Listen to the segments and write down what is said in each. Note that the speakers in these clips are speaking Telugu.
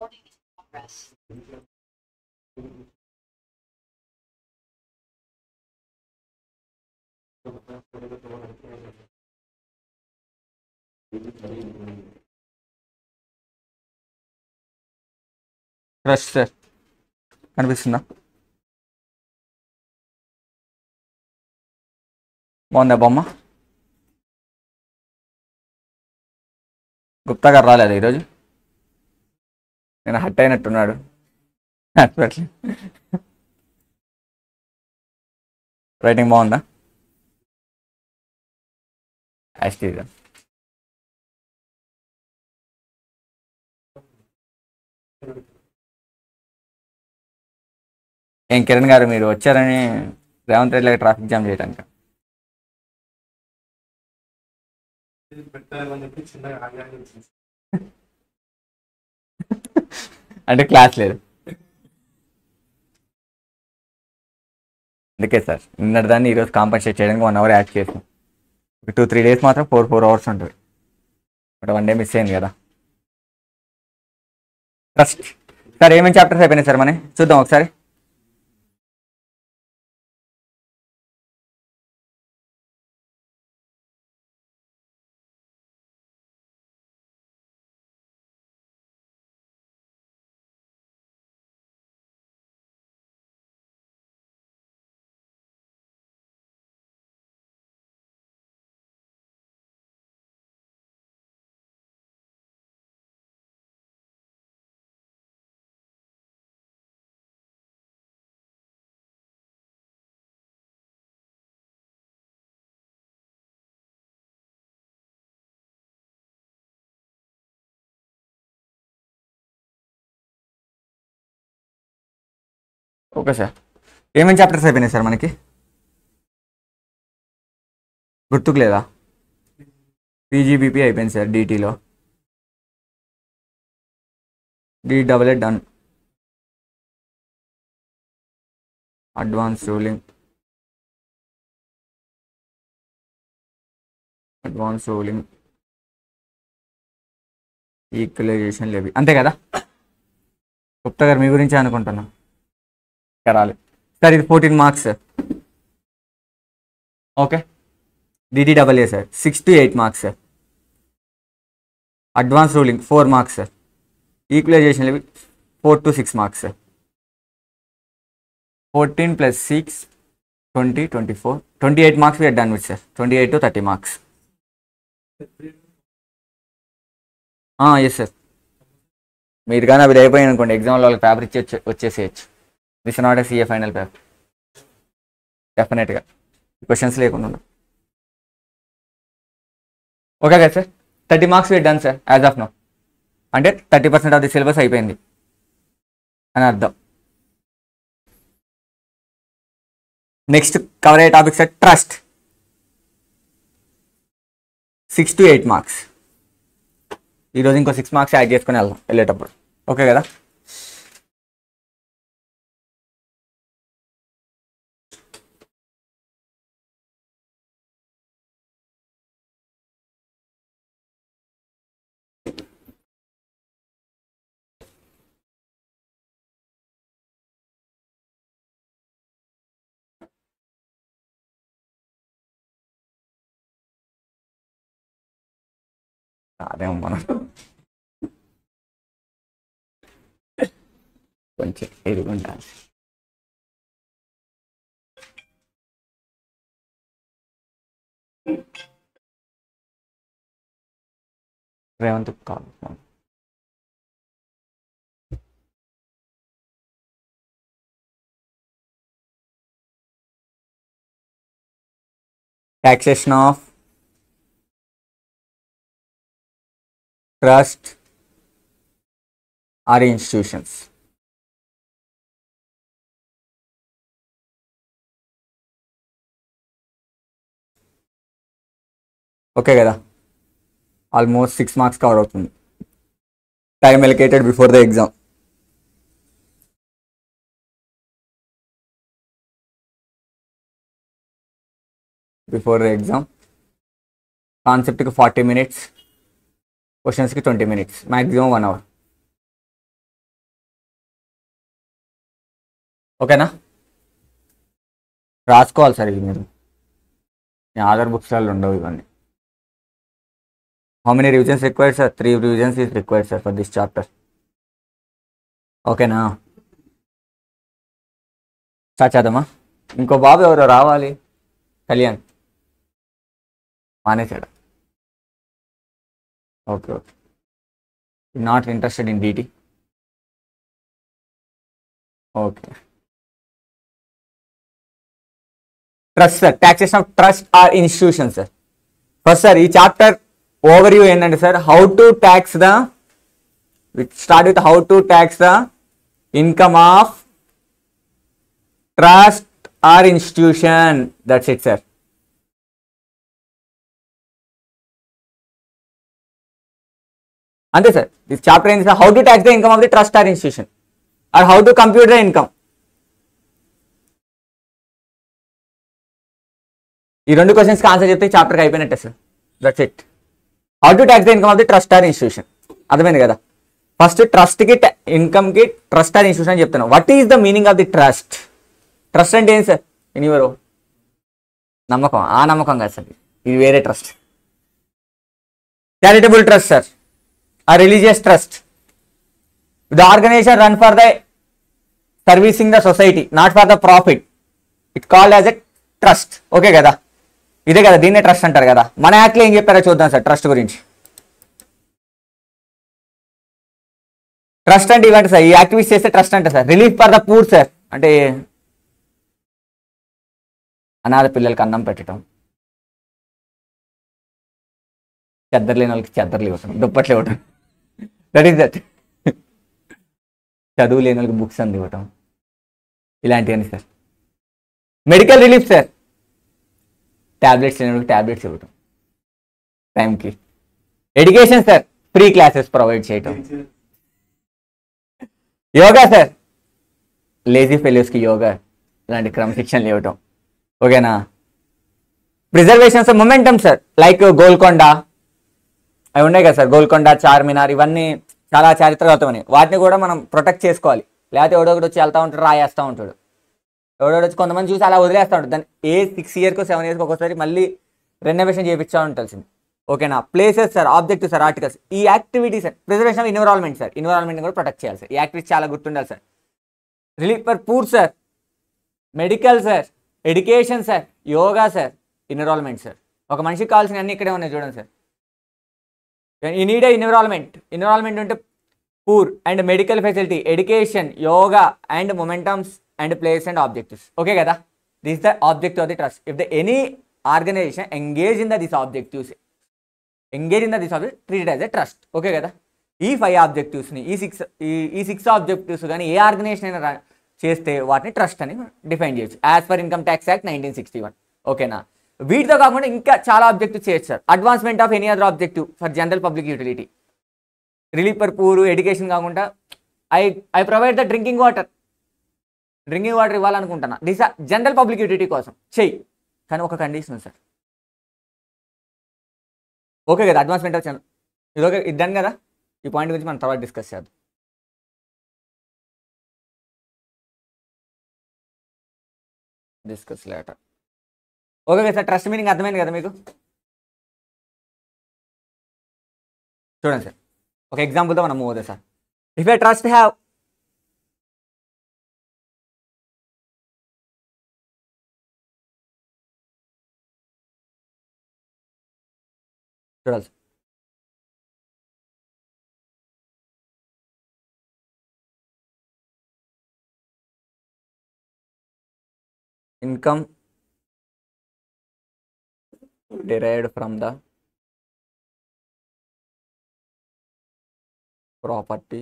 recording in progress. Crush sir కనిపిస్తుందా బాగుందా బొమ్మ గుప్తా గారు రాలేదు ఈరోజు నేను హట్ అయినట్టున్నాడు రైటింగ్ బాగుందా యాస్టీజా ఏం కిరణ్ గారు మీరు వచ్చారని రేవంత్ రెడ్డి ట్రాఫిక్ జామ్ చేయడానికి పెట్టాలని చెప్పి చిన్నగా అంటే క్లాస్ లేదు అందుకే సార్ నిన్నటి దాన్ని ఈరోజు కాంపన్సేట్ చేయడానికి వన్ అవర్ యాడ్ చేసాం ఒక టూ త్రీ డేస్ మాత్రం ఫోర్ ఫోర్ అవర్స్ ఉంటుంది బట్ వన్ డే మిస్ అయింది కదా ట్రస్ట్ సార్ ఏమేమి చాప్టర్స్ అయిపోయినాయి సార్ మనం చూద్దాం ఒకసారి ఓకే సార్ ఏమేమి చాప్టర్స్ అయిపోయినాయి సార్ మనకి గుర్తుకు లేదా పీజీబీపీ అయిపోయింది సార్ డీటీలో D double done advance ruling advance ruling equalisation లేవి అంతే కదా గుప్తా గారు మీ గురించి అనుకుంటున్నాను కరాలి సార్ ఇది fourteen marks sir okay DTW sir six to eight marks sir advance ruling four marks sir limit four to six marks sir fourteen plus six twenty twenty four twenty eight marks we're done with sir twenty eight to thirty marks yes sir మీరు కానీ అవి అయిపోయాయి అనుకోండి ఎగ్జామ్లో వాళ్ళకి పేపర్ ఇచ్చి వచ్చేసేయచ్చు this not a CA final paper డెఫినెట్గా క్వశ్చన్స్ లేకుండా ఓకే కదా sir thirty marks we'd done sir as of now అంటే thirty percent of the syllabus అయిపోయింది అని అర్థం నెక్స్ట్ కవర్ అయ్యే topic sir trust six to eight marks ఈరోజు ఇంకో సిక్స్ మార్క్స్ యాడ్ చేసుకుని వెళ్దాం వెళ్ళేటప్పుడు ఓకే కదా Caramba, mano. కొంచెం ఎరుగుండాలి రేవంత్ కాదు taxation of trust or institutions okay కదా ఆల్మోస్ట్ సిక్స్ మార్క్స్ కవర్ అవుతుంది time allocated before the exam before the exam కాన్సెప్ట్కి ఫార్టీ మినిట్స్ క్వశ్చన్స్కి twenty minutes maximum one hour ఓకేనా రాసుకోవాలి సార్ ఇవి మీరు ఆధార్ బుక్స్లలో ఉండవు ఇవన్నీ how many revisions required sir three revisions is required sir for this chapter ఓకేనా చాచాదమ్మా ఇంకో బాబు ఎవరో రావాలి కళ్యాణ్ మానేశాడు okay okay not interested in dt okay trust sir taxation of trust or institutions sir first sir ee chapter overview endante sir how to tax the we start with how to tax the income of trust or institution that's it sir అంతే సార్ దిస్ చాప్టర్ ఏంటి sir how to tax the income of the trust or institution or how to computer income ఈ రెండు క్వశ్చన్స్కి ఆన్సర్ చెప్తే చాప్టర్కి అయిపోయినట్టే sir that's it how to tax the income of the trust or institution అర్థమైంది కదా ఫస్ట్ ట్రస్ట్కి ఇన్కమ్కి ట్రస్ట్ ఆర్ ఇన్స్టిట్యూషన్ అని చెప్తున్నాను what is the meaning of the trust trust అంటే ఏంటి సార్ ఎనీవరు నమ్మకం ఆ నమ్మకం కాదు సార్ ఇది వేరే trust charitable trust sir a religious trust. The organization run for the servicing the society, not for the profit. It called as a trust okay కదా ఇదే కదా దీన్నే ట్రస్ట్ అంటారు కదా మన యాక్ట్లో ఏం చెప్పారో చూద్దాం సార్ ట్రస్ట్ గురించి ట్రస్ట్ అంటే ఇలాంటి సార్ ఈ యాక్టివిస్ట్ చేస్తే ట్రస్ట్ అంటే sir relief for the poor sir అంటే అనాథ పిల్లలకి అన్నం పెట్టడం చెద్దర్లేని వాళ్ళకి చెద్దర్లు ఇవ్వటం దుప్పట్లు ఇవ్వటం దట్ ఈస్ దట్ చదువు లేని వాళ్ళకి బుక్స్ ఇవ్వటం ఇలాంటివన్నీ sir medical relief sir tablets లేని వాళ్ళకి ట్యాబ్లెట్స్ ఇవ్వటం టైంకి education sir free classes provide చేయటం యోగా సార్ లేజీ ఫెయిల్యూస్కి యోగా ఇలాంటి క్రమశిక్షణలు ఇవ్వటం ఓకేనా preservations momentum sir like Golconda అవి ఉన్నాయి కదా సార్ గోల్కొండ చార్మినార్ ఇవన్నీ చాలా చారిత్రగతమని వాటిని కూడా మనం ప్రొటెక్ట్ చేసుకోవాలి లేకపోతే ఎవడొకటి వచ్చి వెళ్తూ ఉంటాడు రాయేస్తూ ఉంటాడు ఎవడోడు వచ్చి కొంతమంది చూసి అలా వదిలేస్తూ ఉంటాడు దాన్ని ఏ సిక్స్ ఇయర్కు సెవెన్ ఇయర్స్కి ఒకసారి మళ్ళీ రెనోవేషన్ చేయించా ఉంటాల్సింది ఓకేనా places sir object sir articles ఈ activities sir preservation of involvement sir involvement కూడా ప్రొటెక్ట్ చేయాలి సార్ ఈ యాక్టివిటీస్ చాలా గుర్తుండాలి sir relief for poor sir medical sir education sir yoga sir involvement sir ఒక మనిషికి కావాల్సిన అన్ని ఇక్కడే ఉన్నాయి చూడండి sir you need a environment environment అంటే poor and medical facility education yoga and momentums and place and objectives okay కదా this the objective of the trust if the any organisation engage in the this objectives engage in the this object treated as a trust okay కదా ఈ ఫైవ్ ఆబ్జెక్టివ్స్ని ఈ సిక్స్ ఈ సిక్స్ ఆబ్జెక్టివ్స్ కానీ ఏ ఆర్గనైజేషన్ అయినా చేస్తే వాటిని ట్రస్ట్ అని డిఫైన్ చేయొచ్చు as per income tax act nineteen sixty one ఓకేనా వీటితో కాకుండా ఇంకా చాలా ఆబ్జెక్టివ్ చేయొచ్చు sir advancement of any other objective for general public utility relief for poor education కాకుండా I I provide the drinking water drinking water ఇవ్వాలనుకుంటున్నా దిస్ జనరల్ పబ్లిక్ యూటిలిటీ కోసం చెయ్యి కానీ ఒక కండిషన్ సార్ ఓకే కదా అడ్వాన్స్మెంట్ ఆఫ్ ఇది ఓకే ఇద్దాను కదా ఈ పాయింట్ గురించి మనం తర్వాత డిస్కస్ చేద్దాం డిస్కస్ లేటర్ ఓకే కదా సార్ ట్రస్ట్ మీనింగ్ అర్థమైంది కదా మీకు చూడండి సార్ ఒక ఎగ్జాంపుల్తో మనం మూవ్ అవుతుంది sir if a trust have చూడాలి income derived from the property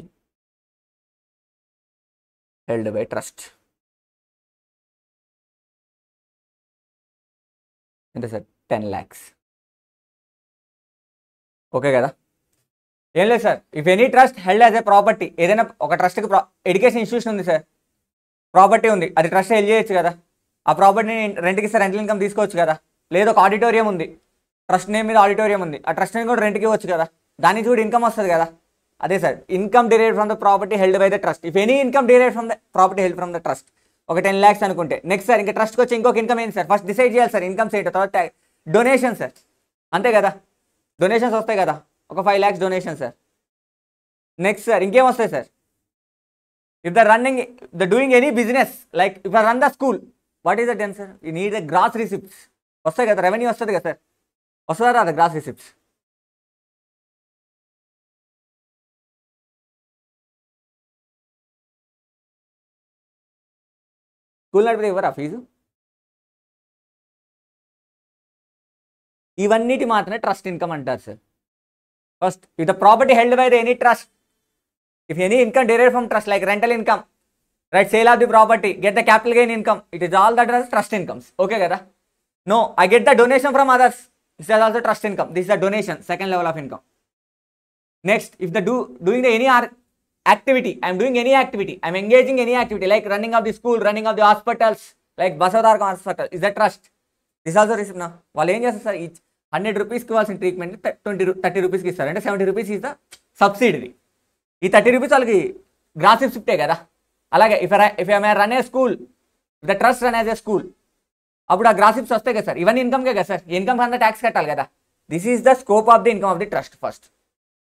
held by trust It sir ten lakhs okay కదా ఏం లేదు sir if any trust held as a property ఏదైనా ఒక ట్రస్ట్కి ఎడ్యుకేషన్ ఇన్స్టిట్యూషన్ ఉంది సార్ ప్రాపర్టీ ఉంది అది ట్రస్ట్ హెల్డ్ చేయొచ్చు కదా ఆ ప్రాపర్టీని రెంట్కి సార్ రెంటల్ ఇన్కమ్ తీసుకోవచ్చు కదా లేదా ఒక ఆడిటోరియం ఉంది ట్రస్ట్ నేమ్ మీద ఆడిటోరియం ఉంది ఆ ట్రస్ట్ నేమ్ కూడా రెంట్కి ఇవ్వచ్చు కదా దానికి కూడా ఇన్కమ్ వస్తుంది కదా అదే sir income derive from the property held by the trust if any income derive from the property held from the trust ఒక టెన్ ల్యాక్స్ అనుకుంటే నెక్స్ట్ సార్ ఇంకా ట్రస్ట్కి వచ్చి ఇంకొక ఇన్కమ్ ఏంటి సార్ ఫస్ట్ డిసైడ్ చేయాలి సార్ ఇన్కమ్స్ ఏంటో తర్వాత డొనేషన్ సార్ అంతే కదా డొనేషన్స్ వస్తాయి కదా ఒక five lakhs donation sir next sir ఇంకేం వస్తాయి sir if the running the doing any business like if I run the school what is the ten sir ఈ నీడ్ ద గ్రాస్ రిసిప్ట్స్ అసలు కదా రెవెన్యూస్ తోటి కదా సర్ అసలు రారా గ్రాస్ రిసిప్ట్స్ కులనాటి మీవర్ ఆఫీస్ ఇవన్నీటి మాత్రమే ట్రస్ట్ ఇన్కమ్ అంటార్ sir first if the property held by any trust if any income derived from trust like 렌టల్ income right sale of the property get the capital gain income it is all the trust trust incomes okay కదా no I get the donation from others this are also trust income this the donation second level of income next if the do doing the any or activity I'm doing any activity I'm engaging any activity like running of the school running of the hospitals like Basavatarakam hospital is the trust this also receipt నా వాళ్ళు ఏం చేస్తారు సార్ హండ్రెడ్ రూపీస్కి ఇవ్వాల్సిన ట్రీట్మెంట్ ట్వంటీ థర్టీ రూపీస్కి ఇస్తారు అంటే seventy rupees is the subsidy ఈ థర్టీ రూపీస్ వాళ్ళకి గ్రాసిప్ షిఫ్టే కదా అలాగే if if I may run a school the trust run as a school అప్పుడు ఆ గ్రాసిప్స్ వస్తాయి కదా సార్ ఇవన్నీ ఇన్కమ్కే కదా సార్ ఇన్కమ్ కన్నా ట్యాక్స్ కట్టాలి కదా this is the scope of the income of the trust first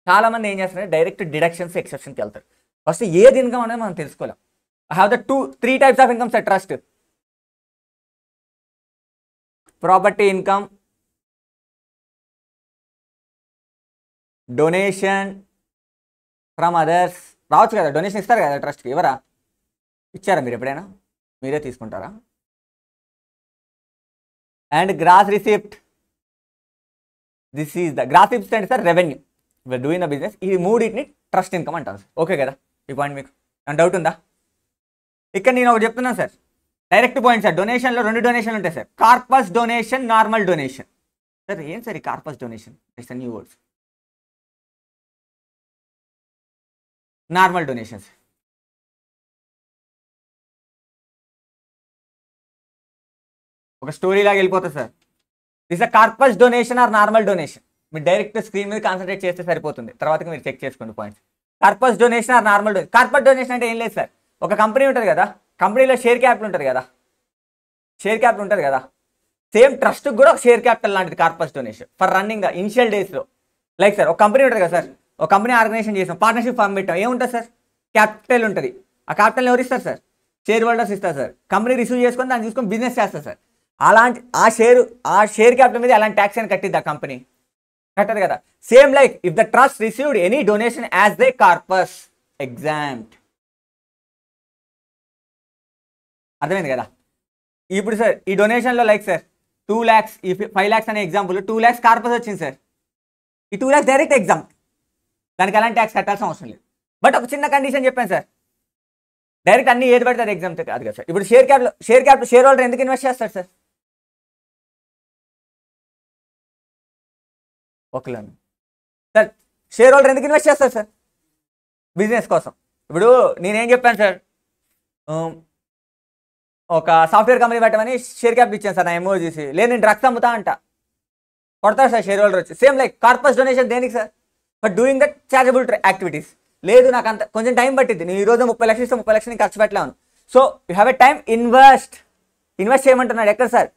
చాలామంది ఏం చేస్తారంటే డైరెక్ట్ డిడక్షన్స్ ఎక్సెప్షన్కి వెళ్తారు ఫస్ట్ ఏది ఇన్కమ్ అనేది మనం తెలుసుకోలేం I have the two three types of income sir trust property income donation from others రావచ్చు కదా డొనేషన్ ఇస్తారు కదా ట్రస్ట్కి ఇవ్వరా ఇచ్చారా మీరు ఎప్పుడైనా మీరే తీసుకుంటారా and gross receipt. This is the gross receipts and sir revenue. We're doing a business. ఈ మూడింటిని ట్రస్ట్ ఇన్కమ్ అంటారు ఓకే కదా ఈ పాయింట్ మీకు అండ్ డౌట్ ఉందా ఇక్కడ నేను ఒకటి చెప్తున్నాను సార్ డైరెక్ట్ పాయింట్ సార్ డొనేషన్లో రెండు డొనేషన్లు ఉంటాయి sir corpus donation normal donation sir ఏం సార్ ఈ corpus donation it's new words normal donation sir ఒక స్టోరీ లాగా వెళ్ళిపోతుంది sir is a corpus donation or normal donation మీరు డైరెక్ట్ స్క్రీన్ మీద కాన్సన్ట్రేట్ చేస్తే సరిపోతుంది తర్వాత మీరు చెక్ చేసుకోండి points corpus donation or normal donation corpus donation అంటే ఏం లేదు సార్ ఒక కంపెనీ ఉంటుంది కదా కంపెనీలో షేర్ క్యాపిటల్ ఉంటుంది కదా షేర్ క్యాపిటల్ ఉంటుంది కదా సేమ్ ట్రస్ట్కి కూడా ఒక షేర్ క్యాపిటల్ లాంటిది corpus donation for running the initial డేస్లో లైక్ సార్ ఒక కంపెనీ ఉంటుంది కదా సార్ ఒక కంపెనీ ఆర్గనైజేషన్ చేసాం పార్ట్నర్షిప్ ఫామ్ పెట్టాం ఏముంటుంది సార్ క్యాపిటల్ ఉంటుంది ఆ క్యాపిటల్ ఎవరు ఇస్తారు సార్ షేర్ హోల్డర్స్ ఇస్తారు సార్ కంపెనీ రిసీవ్ చేసుకొని దాన్ని చూసుకొని బిజినెస్ చేస్తారు సార్ అలాంటి ఆ షేర్ ఆ షేర్ క్యాపిటల్ మీద అలాంటి ట్యాక్స్ అని కట్టిద్ది ఆ కంపెనీ కట్టదు కదా same like if the trust received any donation as the corpus exempt అర్థమైంది కదా ఇప్పుడు సార్ ఈ డొనేషన్లో లైక్ సార్ టూ ల్యాక్స్ ఈ ఫైవ్ ల్యాక్స్ అనే ఎగ్జాంపుల్ టూ ల్యాక్స్ కార్పస్ వచ్చింది సార్ ఈ టూ ల్యాక్స్ డైరెక్ట్ ఎగ్జామ్ దానికి ఎలాంటి ట్యాక్స్ కట్టాల్సిన అవసరం లేదు బట్ ఒక చిన్న కండిషన్ చెప్పాను సార్ డైరెక్ట్ అన్ని ఏది అది ఎగ్జామ్ అది కదా సార్ ఇప్పుడు షేర్ క్యాప్లో షేర్ క్యాప్ షేర్ హోల్డర్ ఎందుకు ఇన్వెస్ట్ చేస్తారు sir loan sir share holder ఎందుకు ఇన్వెస్ట్ చేస్తారు సార్ బిజినెస్ కోసం ఇప్పుడు నేనేం చెప్పాను సార్ ఒక సాఫ్ట్వేర్ కంపెనీ పెట్టమని షేర్ క్యాప్ ఇచ్చాను సార్ నా ఎమో చూసి లేదు నేను డ్రగ్స్ అమ్ముతా అంట కొడతారు సార్ షేర్ హోల్డర్ వచ్చి సేమ్ లైక్ కార్పస్ డొనేషన్ దేనికి sir but doing that chargeable activities లేదు నాకు అంత కొంచెం టైం పట్టింది నేను ఈరోజు ముప్పై లక్షలు ఇస్తే ముప్పై లక్షలు ఖర్చు పెట్టలేను so you have a time invest invest చేయమంటున్నాడు ఎక్కడ sir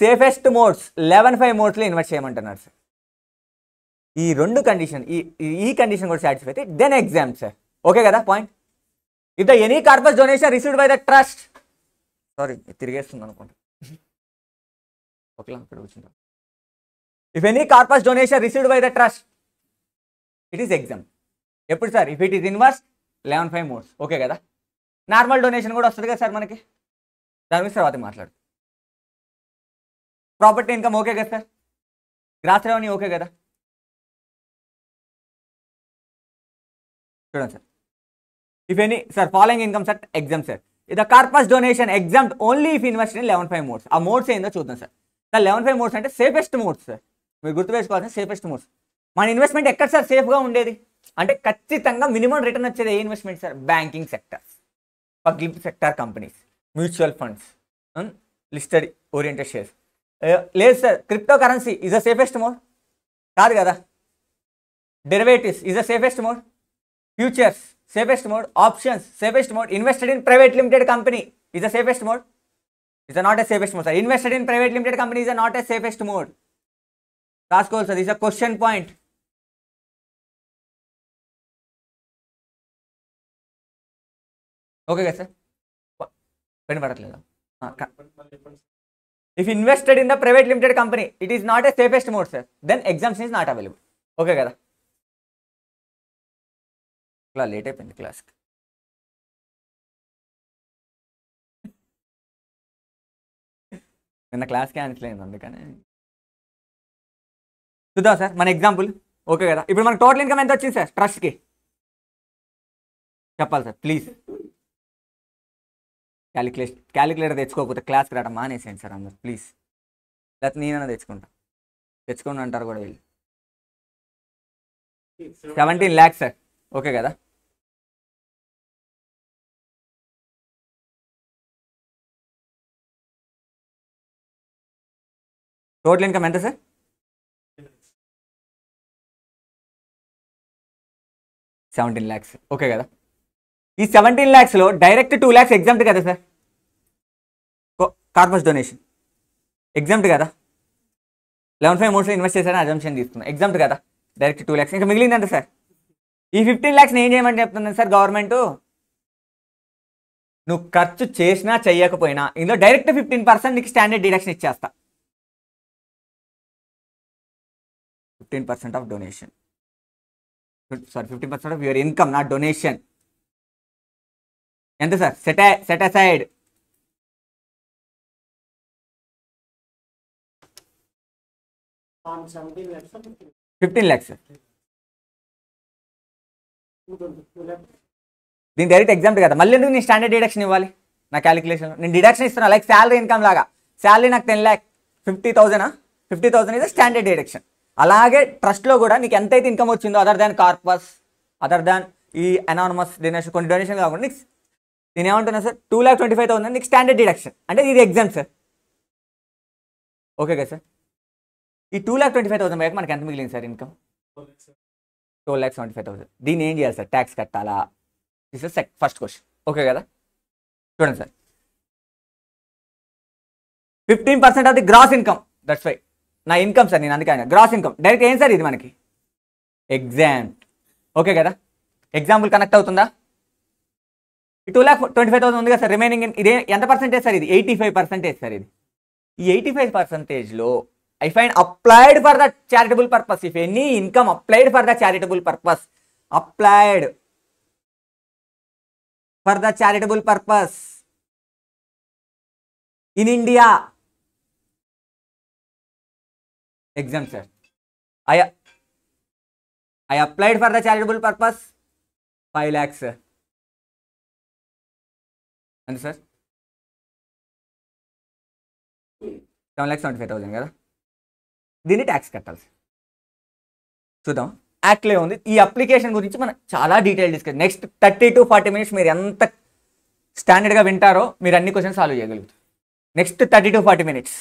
safest modes eleven five మోడ్స్లో ఇన్వెస్ట్ చేయమంటున్నాడు సార్ ఈ రెండు కండిషన్ ఈ ఈ కండిషన్ కూడా సాటిస్ఫై అయితే దెన్ ఎగ్జామ్ సార్ ఓకే కదా point if the any corpus donation received by the trust sorry తిరిగేస్తుంది అనుకోండి ఓకే ఇక్కడ if any corpus donation received by the trust it is exempt ఎప్పుడు సార్ ఇఫ్ ఇట్ ఈస్ ఇన్వర్స్ లెవెన్ ఫైవ్ మోడ్స్ ఓకే కదా నార్మల్ డొనేషన్ కూడా వస్తుంది కదా సార్ మనకి దాని గురించి తర్వాత మాట్లాడు ప్రాపర్టీ ఇన్కమ్ ఓకే కదా సార్ గ్రాస్ రెవెన్యూ ఓకే కదా చూడండి sir if any sir following income set exempt sir the corpus donation exempt only if invest in eleven five modes ఆ మోడ్స్ ఏందో చూద్దాం sir sir eleven five modes అంటే సేఫెస్ట్ మోడ్స్ సార్ మీరు గుర్తుపెట్టుకోవాల్సిన సేఫెస్ట్ మోడ్స్ మన ఇన్వెస్ట్మెంట్ ఎక్కడ సార్ సేఫ్గా ఉండేది అంటే ఖచ్చితంగా మినిమం రిటర్న్ వచ్చేది ఏ investment sir banking sector public sector companies mutual funds listed oriented shares లేదు sir crypto currency is the safest mode కాదు కదా derivatives is the safest mode futures safest mode options safest mode invested in private limited company is a safest mode is the not a safest mode sir invested in private limited company is the not a safest mode రాసుకోవాలి sir is a question point okay కదా సార్ వినపడట్లేదా if invested in the private limited company it is not a safest mode sir then exemption is not available okay కదా క్లా లేట్ అయిపోయింది క్లాస్కి నిన్న క్లాస్ క్యాన్సిల్ అయింది అందుకని చూద్దాం సార్ మన ఎగ్జాంపుల్ ఓకే కదా ఇప్పుడు మనకు టోటల్ ఇన్కమ్ ఎంత వచ్చింది సార్ ట్రస్ట్కి చెప్పాలి సార్ ప్లీజ్ క్యాలిక్యులేషన్ క్యాలిక్యులేటర్ తెచ్చుకోకపోతే క్లాస్కి రావడం మానేసేయండి సార్ అందరు ప్లీజ్ లేకపోతే నేనైనా తెచ్చుకుంటా తెచ్చుకోండి అంటారు కూడా వీళ్ళు సెవెంటీన్ ల్యాక్స్ సార్ ओके कदा टोटल इनकम एंता सर सवंटी लैक्स ओके कदा seventy lakhs direct two lakhs exempt कदा सर कॉर्पस् डोनेशन एग्जाम कदा लवन फाइव मूर्ण एग्जाम कदा डैरक्ट टू लाख इंक मिगली सर ఈ ఫిఫ్టీన్ ల్యాక్స్ ఏం చేయమని చెప్తుంది సార్ గవర్నమెంట్ నువ్వు ఖర్చు చేసినా చేయకపోయినా ఇందులో డైరెక్ట్ ఫిఫ్టీన్ పర్సెంట్ నీకు స్టాండర్డ్ డిడక్షన్ ఇచ్చేస్తా fifteen percent of donation sorry fifteen percent of your income నా డొనేషన్ ఎంత sir set set fifteen lakhs sir దీని డైరెక్ట్ ఎగ్జామ్ట్ కదా మళ్ళీ ఎందుకు నేను స్టాండర్డ్ డిడక్షన్ ఇవ్వాలి నా క్యాలిక్యులేషన్ నేను డిడక్షన్ ఇస్తున్నా లైక్ శాలరీ ఇన్కమ్ లాగా శాలరీ నాకు ten lakh fifty thousand fifty thousand ఇది స్టాండర్డ్ డిడక్షన్ అలాగే ట్రస్ట్లో కూడా నీకు ఎంత అయితే ఇన్కమ్ వచ్చిందో other than corpus other than ఈ అనానమస్ డొనేషన్ కొన్ని డొనేషన్ కాకుండా నీకు నేను ఏమంటున్నా sir two lakh twenty five thousand నీకు స్టాండర్డ్ డిడక్షన్ అంటే ఇది ఎగ్జామ్ సార్ ఓకే కదా సార్ ఈ two lakh twenty five thousand మనకి ఎంత మిగిలింది sir income two lakhs seventy five thousand దీన్ని ఏం చేయాలి సార్ ట్యాక్స్ కట్టాలా this is sec first question okay కదా చూడండి sir fifteen percent of the gross income that's why నా ఇన్కమ్ సార్ నేను అందుకే గ్రాస్ ఇన్కమ్ డైరెక్ట్ ఏం సార్ ఇది మనకి ఎగ్జామ్ ఓకే కదా ఎగ్జాంపుల్ కనెక్ట్ అవుతుందా two lakh twenty five thousand ఉంది కదా సార్ రిమైనింగ్ ఇదే ఎంత పర్సెంటేజ్ సార్ ఇది ఎయిటీ ఫైవ్ పర్సెంటేజ్ సార్ ఇది ఈ ఎయిటీ ఫైవ్ పర్సెంటేజ్లో I find applied for the charitable purpose. If any income applied for the charitable purpose, applied for the charitable purpose in India, exempted. I I applied for the charitable purpose, five lakhs. And sir, seven lakhs seventy five thousand, కదా దీన్ని ట్యాక్స్ కట్టాల్సి చూద్దాం యాక్ట్లో ఉంది ఈ అప్లికేషన్ గురించి మనం చాలా detail discuss next thirty to forty minutes మీరు ఎంత స్టాండర్డ్గా వింటారో మీరు అన్ని క్వశ్చన్స్ సాల్వ్ చేయగలుగుతారు next thirty to forty minutes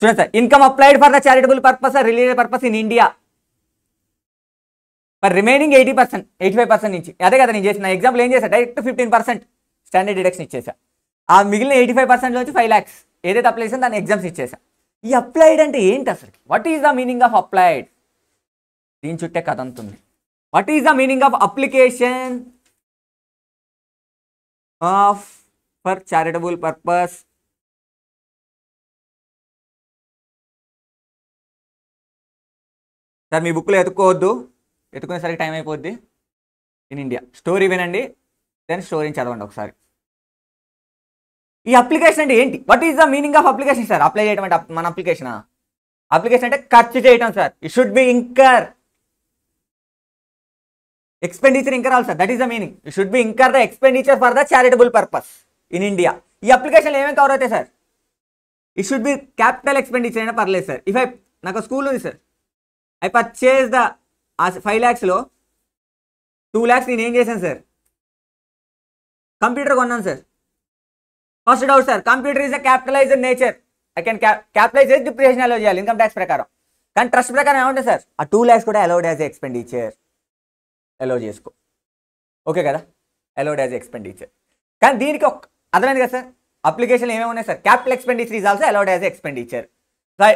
చూడండి sir income applied for the charitable purpose religious purpose in India for remaining eighty percent eighty five percent నుంచి అదే కదా నేను చేసిన ఎగ్జాంపుల్ ఏం చేశాను direct fifteen percent standard deduction ఇచ్చేసా ఆ మిగిలిన ఎయిటీ ఫైవ్ పర్సెంట్ నుంచి ఫైవ్ ల్యాక్స్ ఏదైతే అప్లై చేసాను దాని ఎగ్జామ్స్ ఇచ్చేసా ఈ అప్లైడ్ అంటే ఏంటి అసలు what is the meaning of applied దీని చుట్టే కథ అంతుంది వాట్ is the meaning of application of for charitable purpose sir మీ బుక్లో ఎత్తుకోవద్దు ఎత్తుకునేసరికి టైం అయిపోద్ది ఇన్ ఇండియా స్టోరీ వినండి దెన్ స్టోరీని చదవండి ఒకసారి ఈ అప్లికేషన్ అంటే ఏంటి what is the meaning of application sir apply చేయడం అంటే మన అప్లికేషన్ అప్లికేషన్ అంటే ఖర్చు చేయడం sir it should be incur expenditure incur all sir that is the meaning it should be incur the expenditure for the charitable purpose in India ఈ అప్లికేషన్ ఏమేమి కవర్ అవుతాయి sir it should be capital expenditure అయినా పర్లేదు సార్ ఇఫ్ ఐ నాకు స్కూల్ ఉంది sir I purchase the five ల్యాక్స్లో టూ ల్యాక్స్ నేను ఏం చేశాను సార్ కంప్యూటర్ కొన్నాను sir first doubt sir computer is a capitalized nature I can capitalize depreciation allow చేయాలి ఇన్కమ్ ట్యాక్స్ ప్రకారం కానీ ట్రస్ట్ ప్రకారం ఏముంటుంది సార్ ఆ టూ ల్యాక్స్ కూడా అలౌడ్ యాజ్ ఎక్స్పెండిచర్ అలో చేసుకో ఓకే కదా అలౌడ్ యాజ్ ఎక్స్పెండిచర్ కానీ దీనికి ఒక అర్థమైంది కదా సార్ అప్లికేషన్ ఏమేమి ఉన్నాయి sir capital expenditure is also allowed as expenditure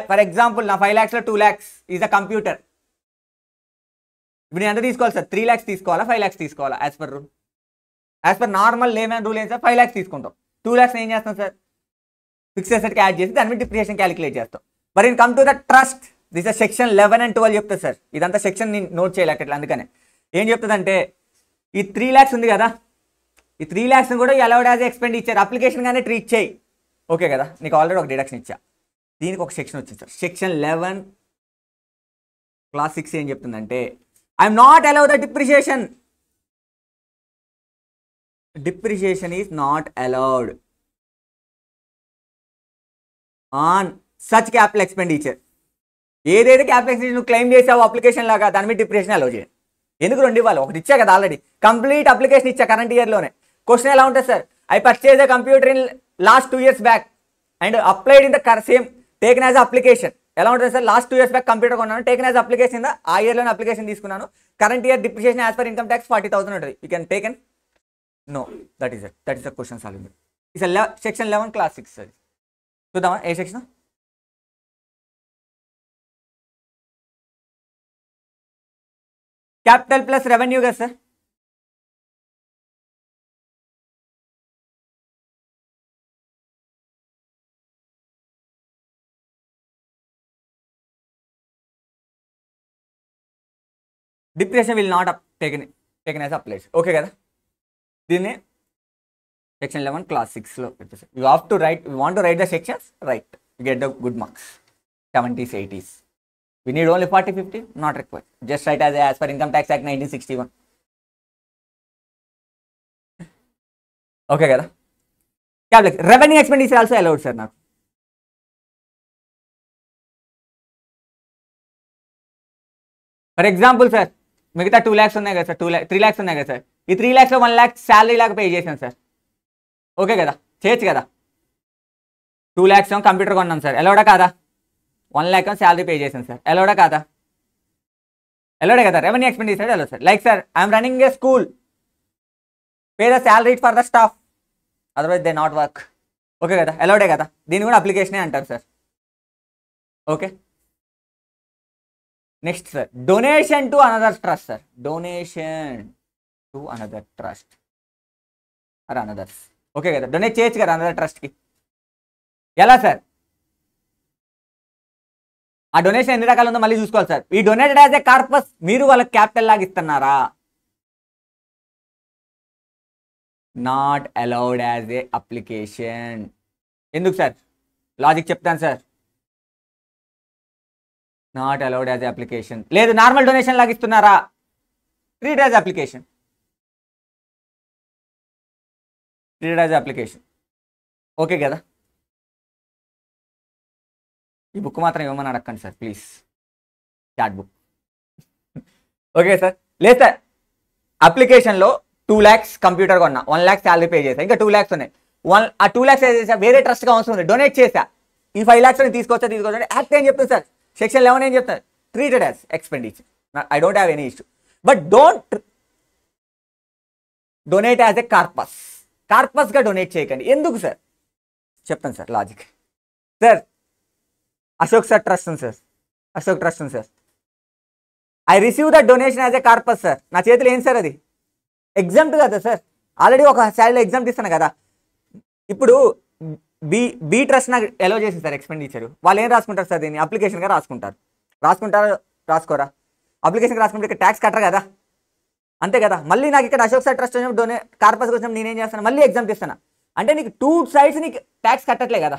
for example నా ఫైవ్ ల్యాక్స్లో two lakhs is a computer ఇప్పుడు నేను ఎంత తీసుకోవాలి సార్ త్రీ ల్యాక్స్ తీసుకోవాలా ఫైవ్ ల్యాక్స్ తీసుకోవాలా as per rule as per normal layman rule ఏం సార్ ఫైవ్ ల్యాక్స్ తీసుకుంటాం టూ ల్యాక్స్ ఏం చేస్తాం సార్ ఫిక్స్ అసెట్ యాడ్ చేసి దాని మీద డిప్రియేషన్ క్యాలిక్యులేట్ చేస్తాం మరి income to the trust this a section eleven and twelve చెప్తా సార్ ఇదంతా సెక్షన్ నేను నోట్ చేయలేకట్లా అందుకనే ఏం చెప్తుందంటే ఈ త్రీ ల్యాక్స్ ఉంది కదా ఈ త్రీ ల్యాక్స్ని కూడా అలౌడ్ యాజ్ ఎక్స్పెండ్ ఇచ్చారు అప్లికేషన్ కానీ ట్రీట్ చేయి ఓకే కదా నీకు ఆల్రెడీ ఒక డిడక్షన్ ఇచ్చా దీనికి ఒక సెక్షన్ వచ్చింది sir section eleven class six ఏం చెప్తుందంటే I'm not allow the depreciation depreciation is not allowed on such capital expenditure ఏదైతే క్యాపిటల్ ఎక్స్పెండిచర్ నువ్వు క్లెయిమ్ చేసావు అప్లికేషన్ లాగా దాని మీద డిప్రెషన్ అలౌ చేయండి ఎందుకు రెండు ఇవ్వాలి ఒకటి ఇచ్చా కదా ఆల్రెడీ కంప్లీట్ అప్లికేషన్ ఇచ్చా కరెంట్ ఇయర్లోనే క్వశ్చన్ ఎలా ఉంటుంది sir I purchase the computer in last two years back and applied in the same taken as application ఎలా ఉంటుంది sir last two years back computer కొన్నాను టేకన్ యాజ్ అప్లికేషన్ ఆ ఇయర్లోనే అప్లికేషన్ తీసుకున్నాను current year depreciation as per income tax forty thousand ఉంటుంది you can taken No, that is it. That is the question solving. It. It's a le section 11, class 6. Sorry. So, the one, A section. Capital plus revenue, guys, sir. Depreciation will not up taken taken as applied. Okay, guys. దీన్ని సెక్షన్ లెవెన్ క్లాస్ సిక్స్లో పెట్టేసారు you have to write you want to write the sections right get the good marks seventies eighties we need only 40 50 not required just write as as per income tax act 1961 okay kada capex revenue expenditure also allowed sir now for example sir మిగతా టూ ల్యాక్స్ ఉన్నాయి కదా sir two lakh three lakhs ఉన్నాయి కదా సార్ ఇది 3 లక్షల 1 లక్ష సాలరీ లగ్ పే చేసాం సార్ ఓకే కదా చేర్చు కదా 2 లక్షలు కంప్యూటర్ కొన్నాం సార్ అలొడ కదా 1 లక్ష సాలరీ పే చేసాం సార్ అలొడ కదా అలొడ కదా revenue expenditure allow sir like sir I am running a school paid salary for the staff otherwise they not work okay కదా అలొడ కదా దీని కూడా అప్లికేషన్ ఏంటం sir okay next sir donation to another trust sir donation to another trust or anothers okay కదా డొనేట్ చేయొచ్చు కదా అనదర్ ట్రస్ట్కి ఎలా సార్ ఆ డొనేషన్ ఎన్ని రకాలు ఉందో మళ్ళీ చూసుకోవాలి సార్ ఈ డొనేటెడ్ యాజ్ ఏ కార్పస్ మీరు వాళ్ళకి క్యాపిటల్ లాగా ఇస్తున్నారా not allowed as a application ఎందుకు సార్ లాజిక్ చెప్తాను sir not allowed as application లేదు నార్మల్ డొనేషన్ లాగా ఇస్తున్నారా read does application treated as application okay కదా ఈ బుక్ మాత్రం ఇవ్వమని అడగండి sir please chart book okay sir లేదు సార్ అప్లికేషన్లో టూ ల్యాక్స్ కంప్యూటర్ కొన్నా వన్ ల్యాక్స్ శాలరీ పే చేశా ఇంకా టూ ల్యాక్స్ ఉన్నాయి వన్ ఆ టూ ల్యాక్స్ చేసా వేరే ట్రస్ట్గా అవసరం ఉంది డొనేట్ చేసా ఈ ఫైవ్ ల్యాక్స్ తీసుకొచ్చా తీసుకొచ్చా యాక్ట్ ఏం చెప్తుంది సార్ సెక్షన్ లెవెన్ ఏం చెప్తారు treated as expenditure I don't have any issue but don't donate as a corpus కార్పస్గా డొనేట్ చేయకండి ఎందుకు సార్ చెప్తాను sir logic sir Ashok sir trust ఉంది సార్ అశోక్ ట్రస్ట్ ఉంది sir I receive the donation as a corpus sir నా చేతులు ఏం సార్ అది ఎగ్జామ్ట్ కదా సార్ ఆల్రెడీ ఒక శాలరీలో ఎగ్జామ్ ఇస్తాను కదా ఇప్పుడు బి బి ట్రస్ట్ నాకు ఎలో చేసింది సార్ ఎక్స్పెండిచర్ వాళ్ళు ఏం రాసుకుంటారు సార్ దీన్ని అప్లికేషన్గా రాసుకుంటారు రాసుకుంటారు రాసుకోరా అప్లికేషన్గా రాసుకుంటే ట్యాక్స్ కట్టరు కదా అంతే కదా మళ్ళీ నాకు ఇక్కడ అశోక్ సార్ ట్రస్ట్ వచ్చినప్పుడు డొనే కార్పస్కి వచ్చినప్పుడు నేనేం చేస్తాను మళ్ళీ ఎగ్జామ్ ఇస్తాను అంటే నీకు టూ సైడ్స్ నీకు ట్యాక్స్ కట్టట్లే కదా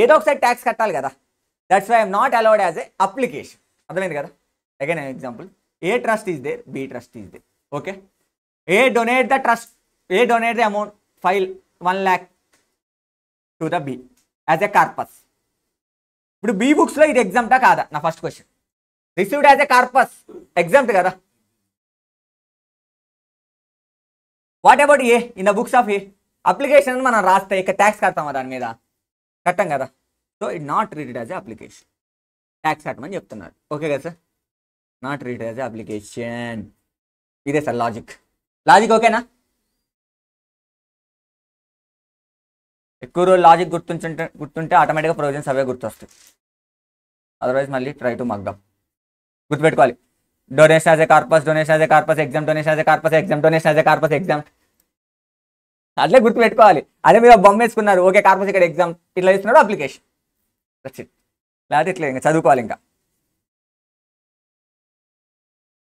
ఏదో ఒక సైడ్ ట్యాక్స్ కట్టాలి కదా that's why I'm not allowed as a application అర్థమైంది కదా again example A trust is there B trust is there okay A donate the trust A donate the amount five one lakh to the B as a corpus ఇప్పుడు బి బుక్స్లో ఇది ఎగ్జామ్టా కాదా నా first question received as a corpus exempt కదా what about A in the books of A application మనం రాస్తే ఇక ట్యాక్స్ కడతామా దాని మీద కట్టం కదా so it not readed as application tax కట్టమని చెప్తున్నారు ఓకే కదా sir not readed as application ఇదే సార్ లాజిక్ లాజిక్ ఓకేనా ఎక్కువ రోజులు లాజిక్ గుర్తుంచుంటే గుర్తుంటే ఆటోమేటిక్గా ప్రొవిజన్స్ అవే గుర్తొస్తాయి అదర్వైజ్ మళ్ళీ ట్రై టు మగ్దాం గుర్తుపెట్టుకోవాలి donation as a corpus donation as a corpus exempt donation as a corpus exempt donation as a corpus exempt అట్లే గుర్తుపెట్టుకోవాలి అదే మీరు బొమ్మ వేసుకున్నారు ఓకే కార్పస్ ఇక్కడ ఎగ్జామ్ ఇట్లా చేస్తున్నారు అప్లికేషన్ వచ్చింది లేకపోతే ఇట్లా ఇంకా చదువుకోవాలి ఇంకా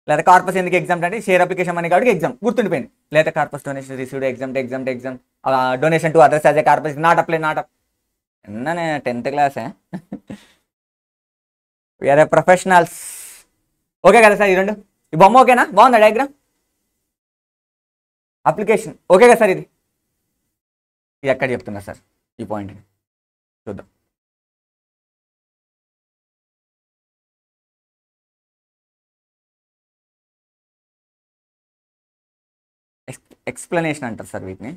లేదా కార్పస్ ఎందుకు ఎగ్జామ్ అంటే షేర్ అప్లికేషన్ అని కాబట్టి ఎగ్జామ్ గుర్తుండిపోయింది లేదా corpus donation received exempt exempt exempt donation to others అదే corpus not apply not up నిన్ననే టెన్త్ క్లాసే వేరే ప్రొఫెషనల్స్ ఓకే కదా సార్ ఈ రెండు ఈ బొమ్మ ఓకేనా బాగుందా డయాగ్రామ్ అప్లికేషన్ ఓకే కదా సార్ ఇది ఎక్కడ చెప్తున్నారు సార్ ఈ పాయింట్ని చూద్దాం ఎక్స్ప్లెనేషన్ అంటారు సార్ వీటిని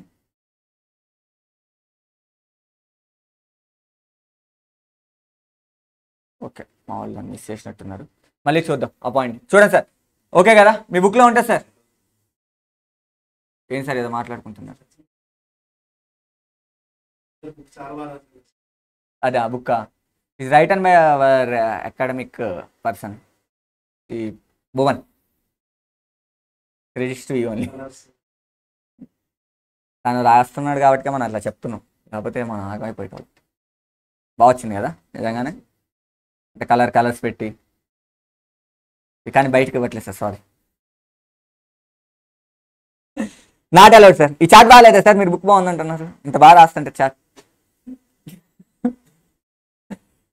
ఓకే మా వాళ్ళు మిస్ చేసినట్టున్నారు మళ్ళీ చూద్దాం ఆ పాయింట్ చూడండి సార్ ఓకే కదా మీ బుక్లో ఉంటుంది సార్ ఏం సార్ ఏదో మాట్లాడుకుంటున్నారు అదే ఆ book is right and by our academic person ఈ భువన్ రిజిస్టర్ ఓన్లీ తను రాస్తున్నాడు కాబట్టి మనం అట్లా చెప్తున్నాం కాకపోతే మనం ఆగమైపోయేటోళ్ళు బాగా వచ్చింది కదా నిజంగానే అంటే కలర్ కలర్స్ పెట్టి కానీ బయటకు ఇవ్వట్లేదు sir sorry not allowed sir ఈ చాట్ బాగాలేదా సార్ మీరు బుక్ బాగుందంటున్నారు ఇంత బాగా రాస్తుంటే chart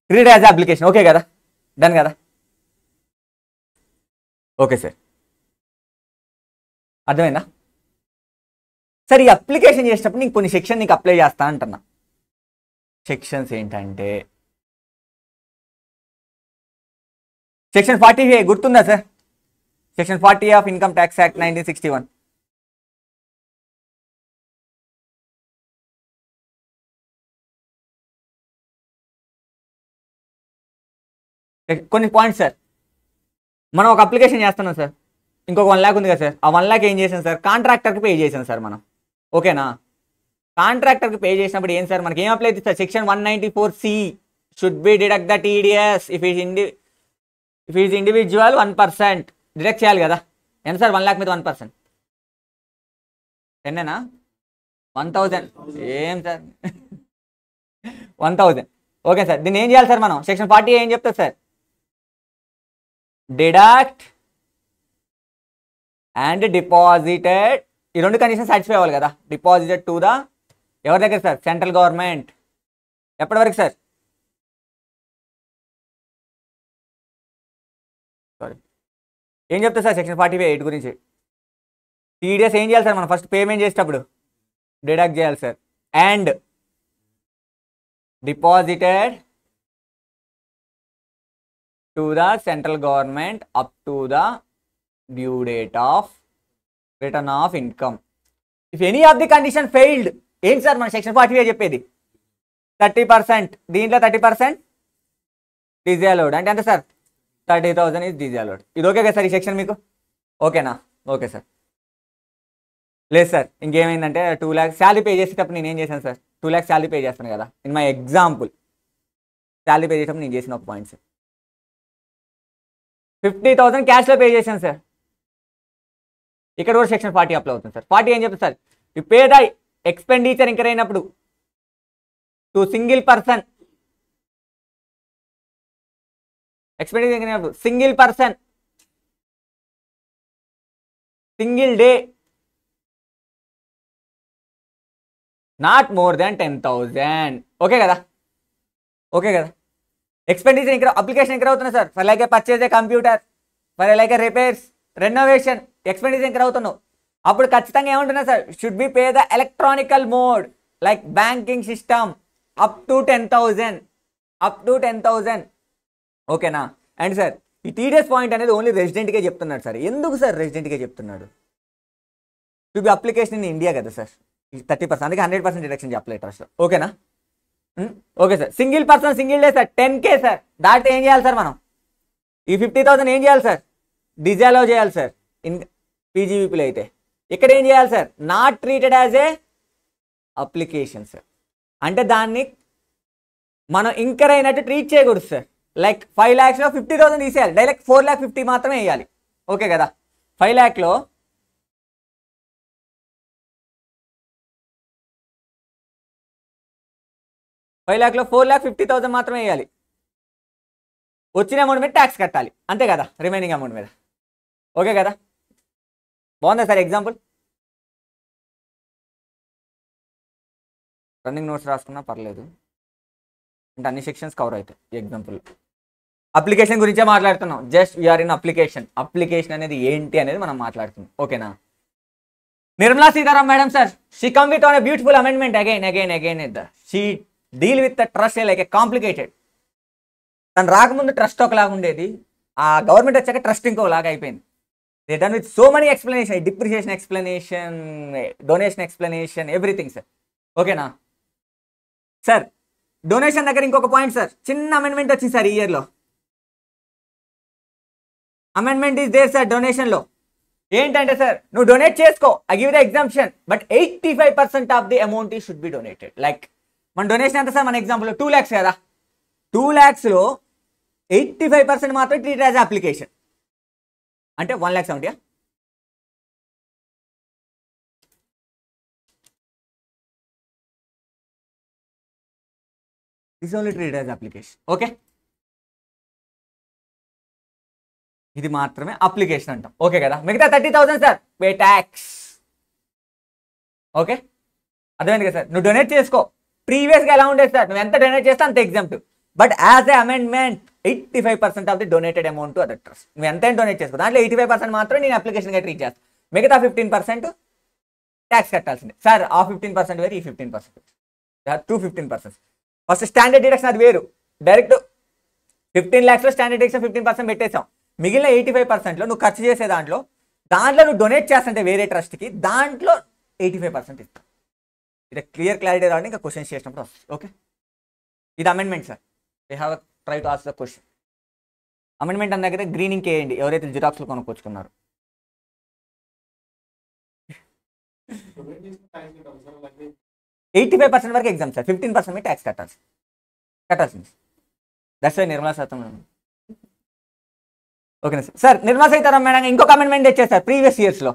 treated as application okay కదా డన్ కదా ఓకే సార్ అర్థమైందా సార్ ఈ అప్లికేషన్ చేసినప్పుడు నీకు కొన్ని సెక్షన్ నీకు అప్లై చేస్తా అంటున్నా సెక్షన్స్ ఏంటంటే సెక్షన్ ఫార్టీ గుర్తుందా sir section forty of income tax act nineteen sixty one కొన్ని పాయింట్స్ సార్ మనం ఒక అప్లికేషన్ చేస్తున్నాం సార్ ఇంకొక వన్ ల్యాక్ ఉంది కదా సార్ ఆ వన్ ల్యాక్ ఏం చేసాం సార్ కాంట్రాక్టర్కి పే చేసాం సార్ మనం ఓకేనా కాంట్రాక్టర్కి పే చేసినప్పుడు ఏం సార్ మనకి ఏం అప్లై అవుతుంది sir section one ninety four C should be deduct the TDS if is indi if is individual one percent deduct చేయాలి కదా ఎంత సార్ వన్ ల్యాక్ మీద వన్ పర్సెంట్ ఎన్నేనా వన్ థౌజండ్ ఏం sir one thousand okay sir దీన్ని ఏం చేయాలి సార్ మనం సెక్షన్ ఫార్టీ ఏం చెప్తుంది సార్ డిడాక్ట్ అండ్ డిపాజిటెడ్ ఈ రెండు కండిషన్ సాటిస్ఫై అవ్వాలి కదా డిపాజిటెడ్ టు ద ఎవరి దగ్గర సార్ సెంట్రల్ గవర్నమెంట్ ఎప్పటి వరకు సార్ సారీ ఏం చెప్తా సార్ సెక్షన్ ఫార్టీ ఎయిట్ గురించి టీడీఎస్ ఏం చేయాలి సార్ మనం ఫస్ట్ పేమెంట్ చేసేటప్పుడు డిడాక్ట్ చేయాలి sir and deposited to the central government up to the due date of return of income if any of the condition failed ఏం సార్ మన సెక్షన్ ఫార్టీ చెప్పేది థర్టీ పర్సెంట్ దీంట్లో థర్టీ పర్సెంట్ డిజాలోడ్ అంటే ఎంత sir thirty thousand is disallowed ఇది ఓకే కదా సార్ ఈ సెక్షన్ మీకు ఓకేనా ఓకే సార్ లేదు సార్ ఇంకేమైందంటే టూ ల్యాక్స్ శాలరీ పే చేసేటప్పుడు నేను ఏం చేశాను sir two lakhs salary pay చేస్తాను కదా in my example salary pay చేసేటప్పుడు నేను చేసిన ఒక పాయింట్ సార్ ఫిఫ్టీ థౌసండ్ క్యాష్లో పే చేశాను సార్ ఇక్కడ కూడా సెక్షన్ ఫార్టీ అప్లై అవుతుంది సార్ ఫార్టీ ఏం చెప్తుంది sir you pay the expenditure incur అయినప్పుడు to single person expenditure incur single person single day not more than ten thousand okay కదా ఓకే కదా ఎక్స్పెండిచర్ ఇంకా అప్లికేషన్ ఇంకా అవుతున్నాయి sir for like purchase computer for like repairs renovation expenditure ఇంకా అవుతున్నావు అప్పుడు ఖచ్చితంగా ఏముంటున్నా sir should be pay the electronical mode like banking system up to ten thousand up to ten thousand ఓకేనా అండ్ సార్ ఈ టీడీఎస్ పాయింట్ అనేది ఓన్లీ రెసిడెంట్కే చెప్తున్నాడు సార్ ఎందుకు సార్ రెసిడెంట్కే చెప్తున్నాడు to be application in India కదా సార్ థర్టీ పర్సెంట్ అందుకే హండ్రెడ్ పర్సెంట్ డిడక్షన్ చెప్పలేదు ట్రస్ట్ ఓకేనా okay sir single person single day sir ten K sir దాటి ఏం చేయాలి సార్ మనం ఈ ఫిఫ్టీ థౌసండ్ ఏం చేయాలి సార్ డిజాలో చేయాలి సార్ ఇన్ పీజీబీపీలో అయితే ఇక్కడ ఏం చేయాలి sir not treated as a application sir అంటే దాన్ని మనం ఇంకర్ అయినట్టు ట్రీట్ చేయకూడదు సార్ లైక్ ఫైవ్ ల్యాక్స్లో ఫిఫ్టీ థౌసండ్ తీసేయాలి డైరెక్ట్ ఫోర్ ల్యాక్ ఫిఫ్టీ మాత్రమే వేయాలి ఓకే కదా ఫైవ్ ల్యాక్లో ఫైవ్ ల్యాక్లో ఫోర్ ల్యాక్ ఫిఫ్టీ థౌసండ్ మాత్రమే వేయాలి వచ్చిన అమౌంట్ మీద ట్యాక్స్ కట్టాలి అంతే కదా రిమైనింగ్ అమౌంట్ మీద ఓకే కదా బాగుందా సార్ ఎగ్జాంపుల్ రన్నింగ్ నోట్స్ రాసుకున్నా పర్లేదు అంటే అన్ని సెక్షన్స్ కవర్ అవుతాయి ఎగ్జాంపుల్ అప్లికేషన్ గురించే మాట్లాడుతున్నాం just we're in application application అనేది ఏంటి అనేది మనం మాట్లాడుతున్నాం ఓకేనా Nirmala Sitaram madam sir she come with beautiful amendment again again again it the she deal with the trust like a complicated తను రాకముందు ట్రస్ట్ ఒకలాగా ఉండేది ఆ గవర్నమెంట్ వచ్చాక ట్రస్ట్ ఇంకోలాగా అయిపోయింది they done with so many explanation depreciation explanation donation explanation everything sir ఓకేనా సార్ డొనేషన్ దగ్గర ఇంకొక పాయింట్ సార్ చిన్న అమెండ్మెంట్ వచ్చింది సార్ ఈ ఇయర్లో అమెండ్మెంట్ ఈజ్ దేర్ సార్ డొనేషన్లో ఏంటంటే సార్ నువ్వు డొనేట్ చేసుకో I give the exemption but eighty five percent of the amount ఈ షుడ్ బి డొనేటెడ్ లైక్ మన డొనేషన్ ఎంత సార్ మన ఎగ్జాంపుల్ టూ ల్యాక్స్ కదా టూ ల్యాక్స్లో ఎయిటీ ఫైవ్ పర్సెంట్ మాత్రం ట్రీట్ యాజ్ అప్లికేషన్ అంటే వన్ ల్యాక్ సెవెంటీయా this only treat as application okay ఇది మాత్రమే అప్లికేషన్ అంటాం ఓకే కదా మిగతా thirty thousand sir pay tax okay అర్థమైంది కదా సార్ నువ్వు డొనేట్ చేసుకో ప్రీవియస్గా ఎలా ఉండేది సార్ నువ్వు ఎంత డొనేట్ చేస్తా అంత example but as a amendment eighty five percent of the donated amount to other trust నువ్వు ఎంత డొనేట్ చేసుకో దాంట్లో ఎయిటీ ఫైవ్ పర్సెంట్ మాత్రం నేను అప్లికేషన్గా ట్రీట్ చేస్తాను మిగతా ఫిఫ్టీన్ పర్సెంట్ ట్యాక్స్ కట్టాల్సిందే సార్ ఆ ఫిఫ్టీన్ పర్సెంట్ వేరు ఈ fifteen percent two fifteen percent first standard deduction అది వేరు డైరెక్ట్ ఫిఫ్టీన్ ల్యాక్స్లో స్టాండర్డ్ డిడక్షన్ ఫిఫ్టీన్ పర్సెంట్ పెట్టేసాం మిగిలిన ఎయిటీ ఫైవ్ పర్సెంట్లో నువ్వు ఖర్చు చేసే దాంట్లో దాంట్లో నువ్వు డొనేట్ చేస్తుంటే వేరే ట్రస్ట్కి దాంట్లో ఎయిటీ ఫైవ్ పర్సెంట్ ఇస్తావు ఇది క్లియర్ క్లారిటీ రావడం ఇంకా క్వశ్చన్స్ చేసినప్పుడు వస్తుంది ఓకే ఇది amendment sir I have try to ask the question amendment అన్న దగ్గర గ్రీనింగ్ వేయండి ఎవరైతే జిరాక్స్లు కొనుక్కొచ్చుకున్నారు ఎయిటీ ఫైవ్ పర్సెంట్ వరకు exam sir fifteen percent tax కట్టాల్సి కట్టాల్సింది దశ నిర్మలా శాతం ఓకేనా sir sir Nirmala Sitaram madam ఇంకొక అమెండ్మెంట్ తెచ్చారు సార్ ప్రీవియస్ ఇయర్స్లో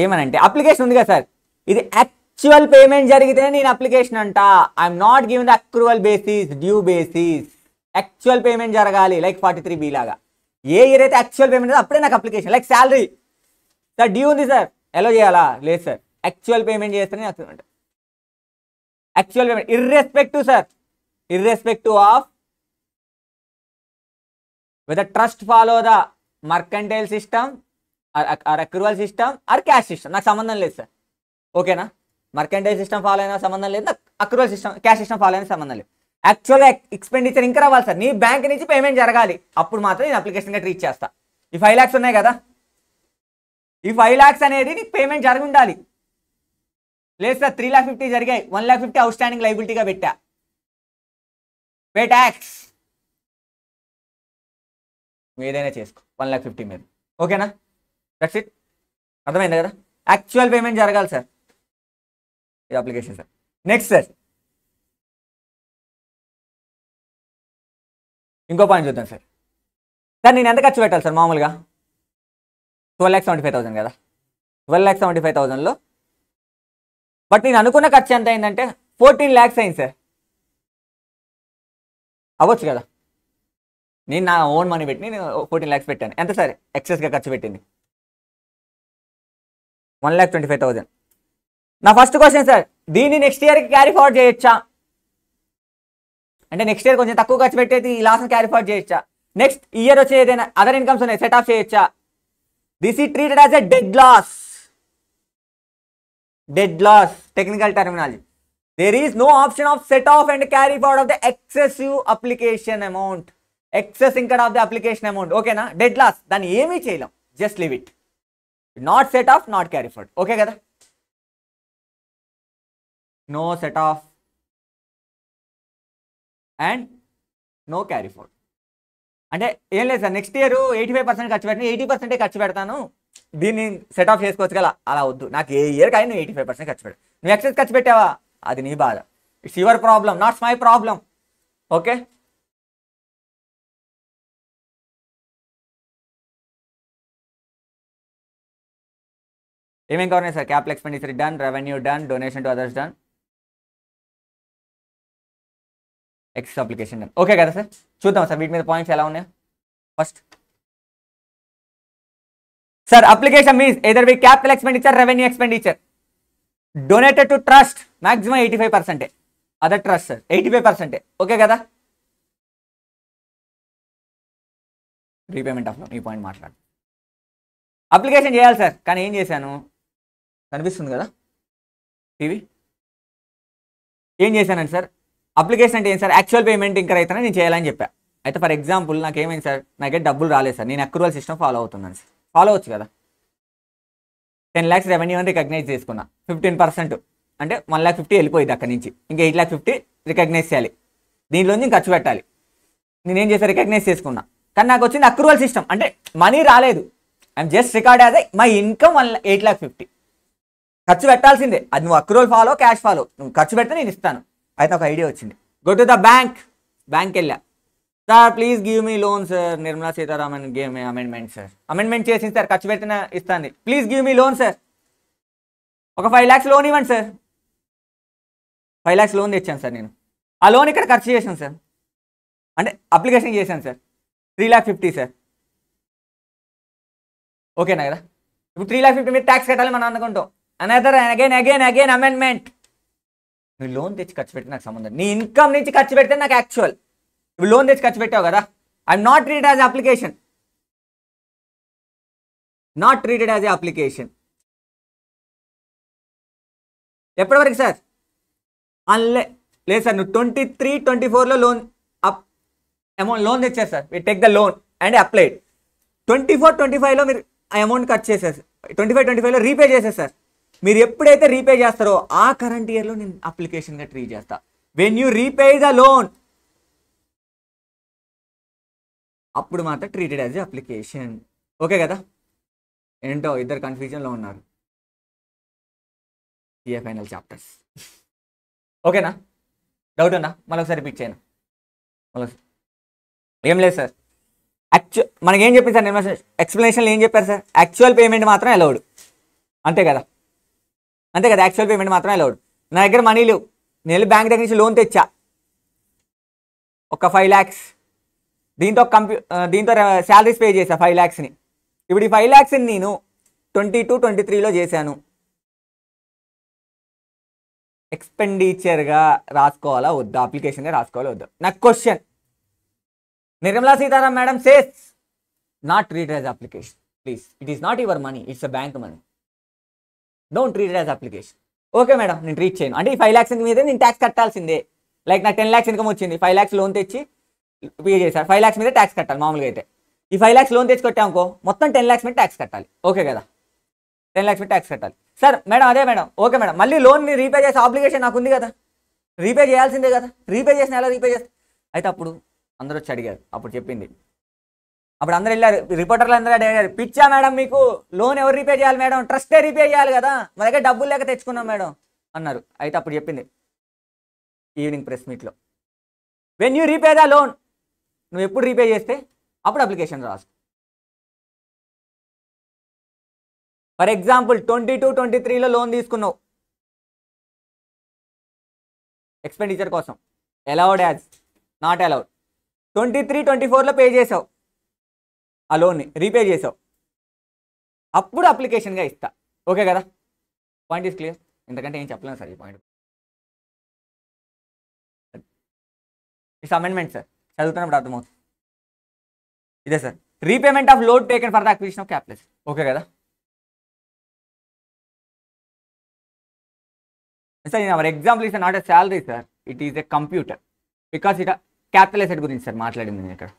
ఏమనంటే అప్లికేషన్ ఉంది కదా సార్ ఇది యాక్ట్ యాక్చువల్ పేమెంట్ జరిగితేనే నేను అప్లికేషన్ అంట I'm not given the accrual basis due basis actual payment జరగాలి లైక్ ఫార్టీ త్రీ బీ లాగా ఏ ఇయర్ అయితే యాక్చువల్ పేమెంట్ అప్పుడే నాకు application like salary sir due ఉంది సార్ ఎలా చేయాలా లేదు సార్ యాక్చువల్ పేమెంట్ చేస్తేనే అక్రూమెంట్ actual payment irrespective sir irrespective of with trust follow the mercantile system or accrual system or cash system నాకు సంబంధం లేదు సార్ ఓకేనా మర్కెంటైల్ సిస్టమ్ ఫాలో అయినా సంబంధం లేదు accrual system cash system follow అయినా సంబంధం లేదు యాక్చువల్గా ఎక్స్పెండిచర్ ఇంకా రావాలి సార్ నీ బ్యాంక్ నుంచి పేమెంట్ జరగాలి అప్పుడు మాత్రం నేను అప్లికేషన్గా ట్రీట్ చేస్తా ఈ ఫైవ్ ల్యాక్స్ ఉన్నాయి కదా ఈ ఫైవ్ ల్యాక్స్ అనేది నీకు పేమెంట్ జరిగి ఉండాలి లేదు సార్ త్రీ ల్యాక్ ఫిఫ్టీ జరిగాయి one lakh fifty outstanding లైబిలిటీగా పెట్టా పే ట్యాక్స్ ఏదైనా చేసుకో వన్ ల్యాక్ ఫిఫ్టీ మీద ఓకేనా దట్స్ ఇట్ అర్థమైంది కదా యాక్చువల్ పేమెంట్ జరగాలి సార్ ఇది అప్లికేషన్ సార్ నెక్స్ట్ సార్ ఇంకో పాయింట్ చూద్దాం సార్ సార్ నేను ఎంత ఖర్చు పెట్టాలి సార్ మామూలుగా twelve lakhs seventy five thousand కదా ట్వెల్వ్ ల్యాక్స్ సెవెంటీ ఫైవ్ థౌసండ్లో బట్ నేను అనుకున్న ఖర్చు ఎంత అయిందంటే ఫోర్టీన్ ల్యాక్స్ అయింది సార్ అవ్వచ్చు కదా నేను నా ఓన్ మనీ పెట్టి నేను ఫోర్టీన్ ల్యాక్స్ పెట్టాను ఎంత సార్ ఎక్సెస్గా ఖర్చు పెట్టింది one lakh twenty five thousand నా ఫస్ట్ క్వశ్చన్ సార్ దీన్ని నెక్స్ట్ ఇయర్కి క్యారీ ఫార్వర్డ్ చేయొచ్చా అంటే నెక్స్ట్ ఇయర్ కొంచెం తక్కువ ఖర్చు పెట్టేది ఈ లాస్ని క్యారీ ఫార్వర్డ్ చేయొచ్చా నెక్స్ట్ ఇయర్ వచ్చే ఏదైనా అదర్ ఇన్కమ్స్ ఉన్నాయి సెట్ ఆఫ్ చేయొచ్చా this is treated as a dead loss dead loss technical terminology there is no option of set off and carry forward of the excessive application amount excess incurred of the application amount ఓకేనా డెడ్ లాస్ దాన్ని ఏమీ చేయలేం just leave it not set off not carry forward okay కదా no set off and no carry forward అంటే ఏం లేదు sir next year eighty five percent ఖర్చు పెట్టిన ఎయిటీ పర్సెంటే ఖర్చు పెడతాను దీన్ని సెట్ ఆఫ్ చేసుకోవచ్చు కదా అలా వద్దు నాకు ఏ ఇయర్ కానీ నువ్వు ఎయిటీ ఫైవ్ పర్సెంట్ ఖర్చు పెట్టు నువ్వు ఎక్సెస్ ఖర్చు పెట్టావా అది నీ బాధ it's your problem not's my problem okay ఏమేం కావాలి sir capital expenditure done revenue done donation to others done excess application okay కదా సార్ చూద్దాం సార్ వీటి మీద పాయింట్స్ ఎలా ఉన్నాయి first sir application means either we capital expenditure revenue expenditure donated to trust maximum eighty five పర్సెంటే other trust sir eighty five పర్సెంటే ఓకే కదా రీపేమెంట్ ఆఫ్ లోన్ ఈ పాయింట్ మాట్లాడు అప్లికేషన్ చేయాలి సార్ కానీ ఏం చేశాను కనిపిస్తుంది కదా టీవీ ఏం చేశానండి సార్ అప్లికేషన్ అంటే ఏం సార్ యాక్చువల్ పేమెంట్ ఇంకా అయితేనే నేను చేయాలని చెప్పా అయితే ఫర్ ఎగ్జాంపుల్ నాకు ఏమైంది సార్ నాకే డబ్బులు రాలేదు సార్ నేను అక్రూవల్ సిస్టమ్ ఫాలో అవుతున్నాను సార్ ఫాలో అవచ్చు కదా టెన్ ల్యాక్స్ రెవెన్యూ అని రికగ్నైజ్ చేసుకున్నా ఫిఫ్టీన్ పర్సెంట్ అంటే వన్ ల్యాక్ ఫిఫ్టీ వెళ్ళిపోయింది అక్కడి నుంచి ఇంకా ఎయిట్ ల్యాక్ ఫిఫ్టీ రికగ్నైజ్ చేయాలి దీనిలోంచి ఖర్చు పెట్టాలి నేనేం చేశాను రికగ్నైజ్ చేసుకున్నా కానీ నాకు వచ్చింది అక్రూవల్ సిస్టమ్ అంటే మనీ రాలేదు I'm just record as my income one eight lakh fifty ఖర్చు పెట్టాల్సిందే అది నువ్వు అక్రూవల్ ఫాలో క్యాష్ ఫాలో నువ్వు ఖర్చు పెడితే నేను ఇస్తాను అయితే ఒక ఐడియా వచ్చింది go to the bank bank వెళ్ళా sir please give me loan sir Nirmala Sitharaman game amendment sir amendment చేసి సార్ ఖర్చు పెట్టిన ఇస్తాను please give me loan sir ఒక ఫైవ్ ల్యాక్స్ లోన్ ఇవ్వండి సార్ ఫైవ్ ల్యాక్స్ లోన్ తెచ్చాను సార్ నేను ఆ లోన్ ఇక్కడ ఖర్చు చేశాను సార్ అంటే అప్లికేషన్ చేశాను sir three lakh fifty sir ఓకేనా కదా ఇప్పుడు త్రీ ల్యాక్ ఫిఫ్టీ మీరు ట్యాక్స్ కట్టాలి మనం అనుకుంటాం another again again again amendment నువ్వు లోన్ తెచ్చి ఖర్చు పెట్టి నాకు సంబంధం నీ ఇన్కమ్ నుంచి ఖర్చు పెడితే నాకు యాక్చువల్ నువ్వు లోన్ తెచ్చి ఖర్చు పెట్టావు కదా I'm not treat as application not treated as a application ఎప్పటి వరకు సార్ అన్లే లేదు సార్ నువ్వు ట్వంటీ త్రీ ట్వంటీ ఫోర్లో లోన్ అప్ అమౌంట్ లోన్ తెచ్చారు sir take the loan and applied twenty four twenty ఫైవ్లో మీరు ఆ అమౌంట్ కట్ చేశారు ట్వంటీ ఫైవ్ ట్వంటీ ఫైవ్లో రీపే చేసేది సార్ మీరు ఎప్పుడైతే రీపే చేస్తారో ఆ కరెంట్ ఇయర్లో నేను అప్లికేషన్గా ట్రీట్ చేస్తా when you repay the loan అప్పుడు మాత్రం ట్రీటెడ్ యాజ్ అప్లికేషన్ ఓకే కదా ఏంటో ఇద్దరు కన్ఫ్యూజన్లో ఉన్నారు ఏ ఫైనల్ చాప్టర్స్ ఓకేనా డౌట్ ఉందా మరొకసారి పిక్ చేయను మరొకసారి ఏం లేదు సార్ మనకి ఏం చెప్పింది సార్ నేను ఏం చెప్పారు సార్ యాక్చువల్ పేమెంట్ మాత్రం అలౌడ్ అంతే కదా అంతే కదా యాక్చువల్ పేమెంట్ మాత్రమే అలౌడ్ నా దగ్గర మనీ లేవు నేను బ్యాంక్ దగ్గర నుంచి లోన్ తెచ్చా ఒక ఫైవ్ ల్యాక్స్ దీంతో కంప్యూ దీంతో శాలరీస్ పే చేశా ఫైవ్ ల్యాక్స్ని ఇప్పుడు ఈ ఫైవ్ ల్యాక్స్ని నేను ట్వంటీ టూ ట్వంటీ త్రీలో చేశాను ఎక్స్పెండిచర్గా రాసుకోవాలా వద్దా అప్లికేషన్గా రాసుకోవాలా వద్దా నా question Nirmala Sitaram madam says not read as application please it is not your money it's a bank money don't treat as application okay madam నేను ట్రీట్ చేయను అంటే ఈ ఫైవ్ ల్యాక్స్ మీద నేను ట్యాక్స్ కట్టాల్సిందే లైక్ నాకు టెన్ ల్యాక్స్ ఇన్కమ్ వచ్చింది ఫైవ్ ల్యాక్స్ లోన్ తెచ్చి పే చేశారు ఫైవ్ ల్యాక్స్ మీద ట్యాక్స్ కట్టాలి మామూలుగా అయితే ఈ ఫైవ్ ల్యాక్స్ లోన్ తెచ్చి కొట్టామనుకో మొత్తం టెన్ ల్యాక్స్ మీద ట్యాక్స్ కట్టాలి ఓకే కదా టెన్ ల్యాక్స్ మీద ట్యాక్స్ కట్టాలి సార్ మేడం అదే మేడం ఓకే మేడం మళ్ళీ లోన్ని రీపే చేసే అప్లికేషన్ నాకు ఉంది కదా రీపే చేయాల్సిందే కదా రీపే చేసిన ఎలా రీపే చేస్తా అయితే అప్పుడు అందరూ వచ్చి అడిగారు అప్పుడు చెప్పింది అప్పుడు అందరు వెళ్ళారు రిపోర్టర్లు అందరూ అడిగారు పిచ్చా మేడం మీకు లోన్ ఎవరు రీపే చేయాలి మేడం ట్రస్టే రీపే చేయాలి కదా మా దగ్గర డబ్బులు లేక తెచ్చుకున్నాం మేడం అన్నారు అయితే అప్పుడు చెప్పింది ఈవినింగ్ ప్రెస్ మీట్లో when you repay the loan నువ్వు ఎప్పుడు రీపే చేస్తే అప్పుడు అప్లికేషన్ రాసు for example twenty two twenty త్రీలో లోన్ తీసుకున్నావు ఎక్స్పెండిచర్ కోసం allowed as not allowed twenty three twenty ఫోర్లో పే చేసావు ఆ లోన్ని రీపే చేసావు అప్పుడు అప్లికేషన్గా ఇస్తా ఓకే కదా పాయింట్ ఈస్ క్లియర్ ఎందుకంటే ఏం చెప్పలేను సార్ ఈ పాయింట్ ఇట్స్ అమెండ్మెంట్ సార్ చదువుతున్నప్పుడు అర్థమవుతుంది ఇదే sir repayment of load taken for the acquisition of క్యాప్లెస్ ఓకే కదా సార్ నేను example is not a salary sir it is a computer because it capital asset గురించి సార్ మాట్లాడింది నేను ఇక్కడ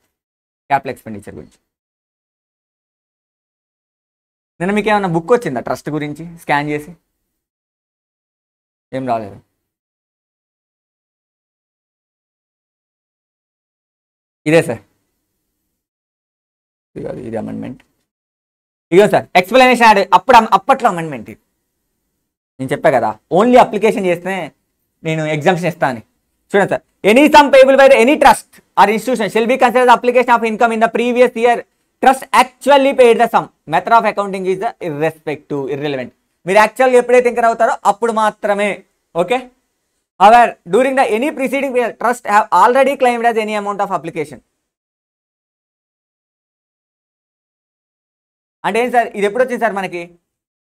క్యాపిటల్ ఎక్స్పెండిచర్ గురించి నేను మీకు ఏమైనా బుక్ వచ్చిందా ట్రస్ట్ గురించి స్కాన్ చేసి ఏం రాలేదు ఇదే సార్ ఇది అమెండ్మెంట్ ఇదిగో సార్ ఎక్స్ప్లెనేషన్ యాడ్ అప్పుడు అప్పట్లో అమెండ్మెంట్ ఇది నేను చెప్పా కదా ఓన్లీ అప్లికేషన్ చేస్తే నేను ఎగ్జామ్షన్ ఇస్తాను అని చూడండి sir any sum payable by any trust or institution shall be consider application of income in the previous year trust actually paid the sum method of accounting is the irrespective irrelevant మీరు యాక్చువల్గా ఎప్పుడైతే థింకర్ అవుతారో అప్పుడు మాత్రమే okay our during the any preceding trust have already claimed as any amount of application అంటే ఏంటి సార్ ఇది ఎప్పుడు వచ్చింది సార్ మనకి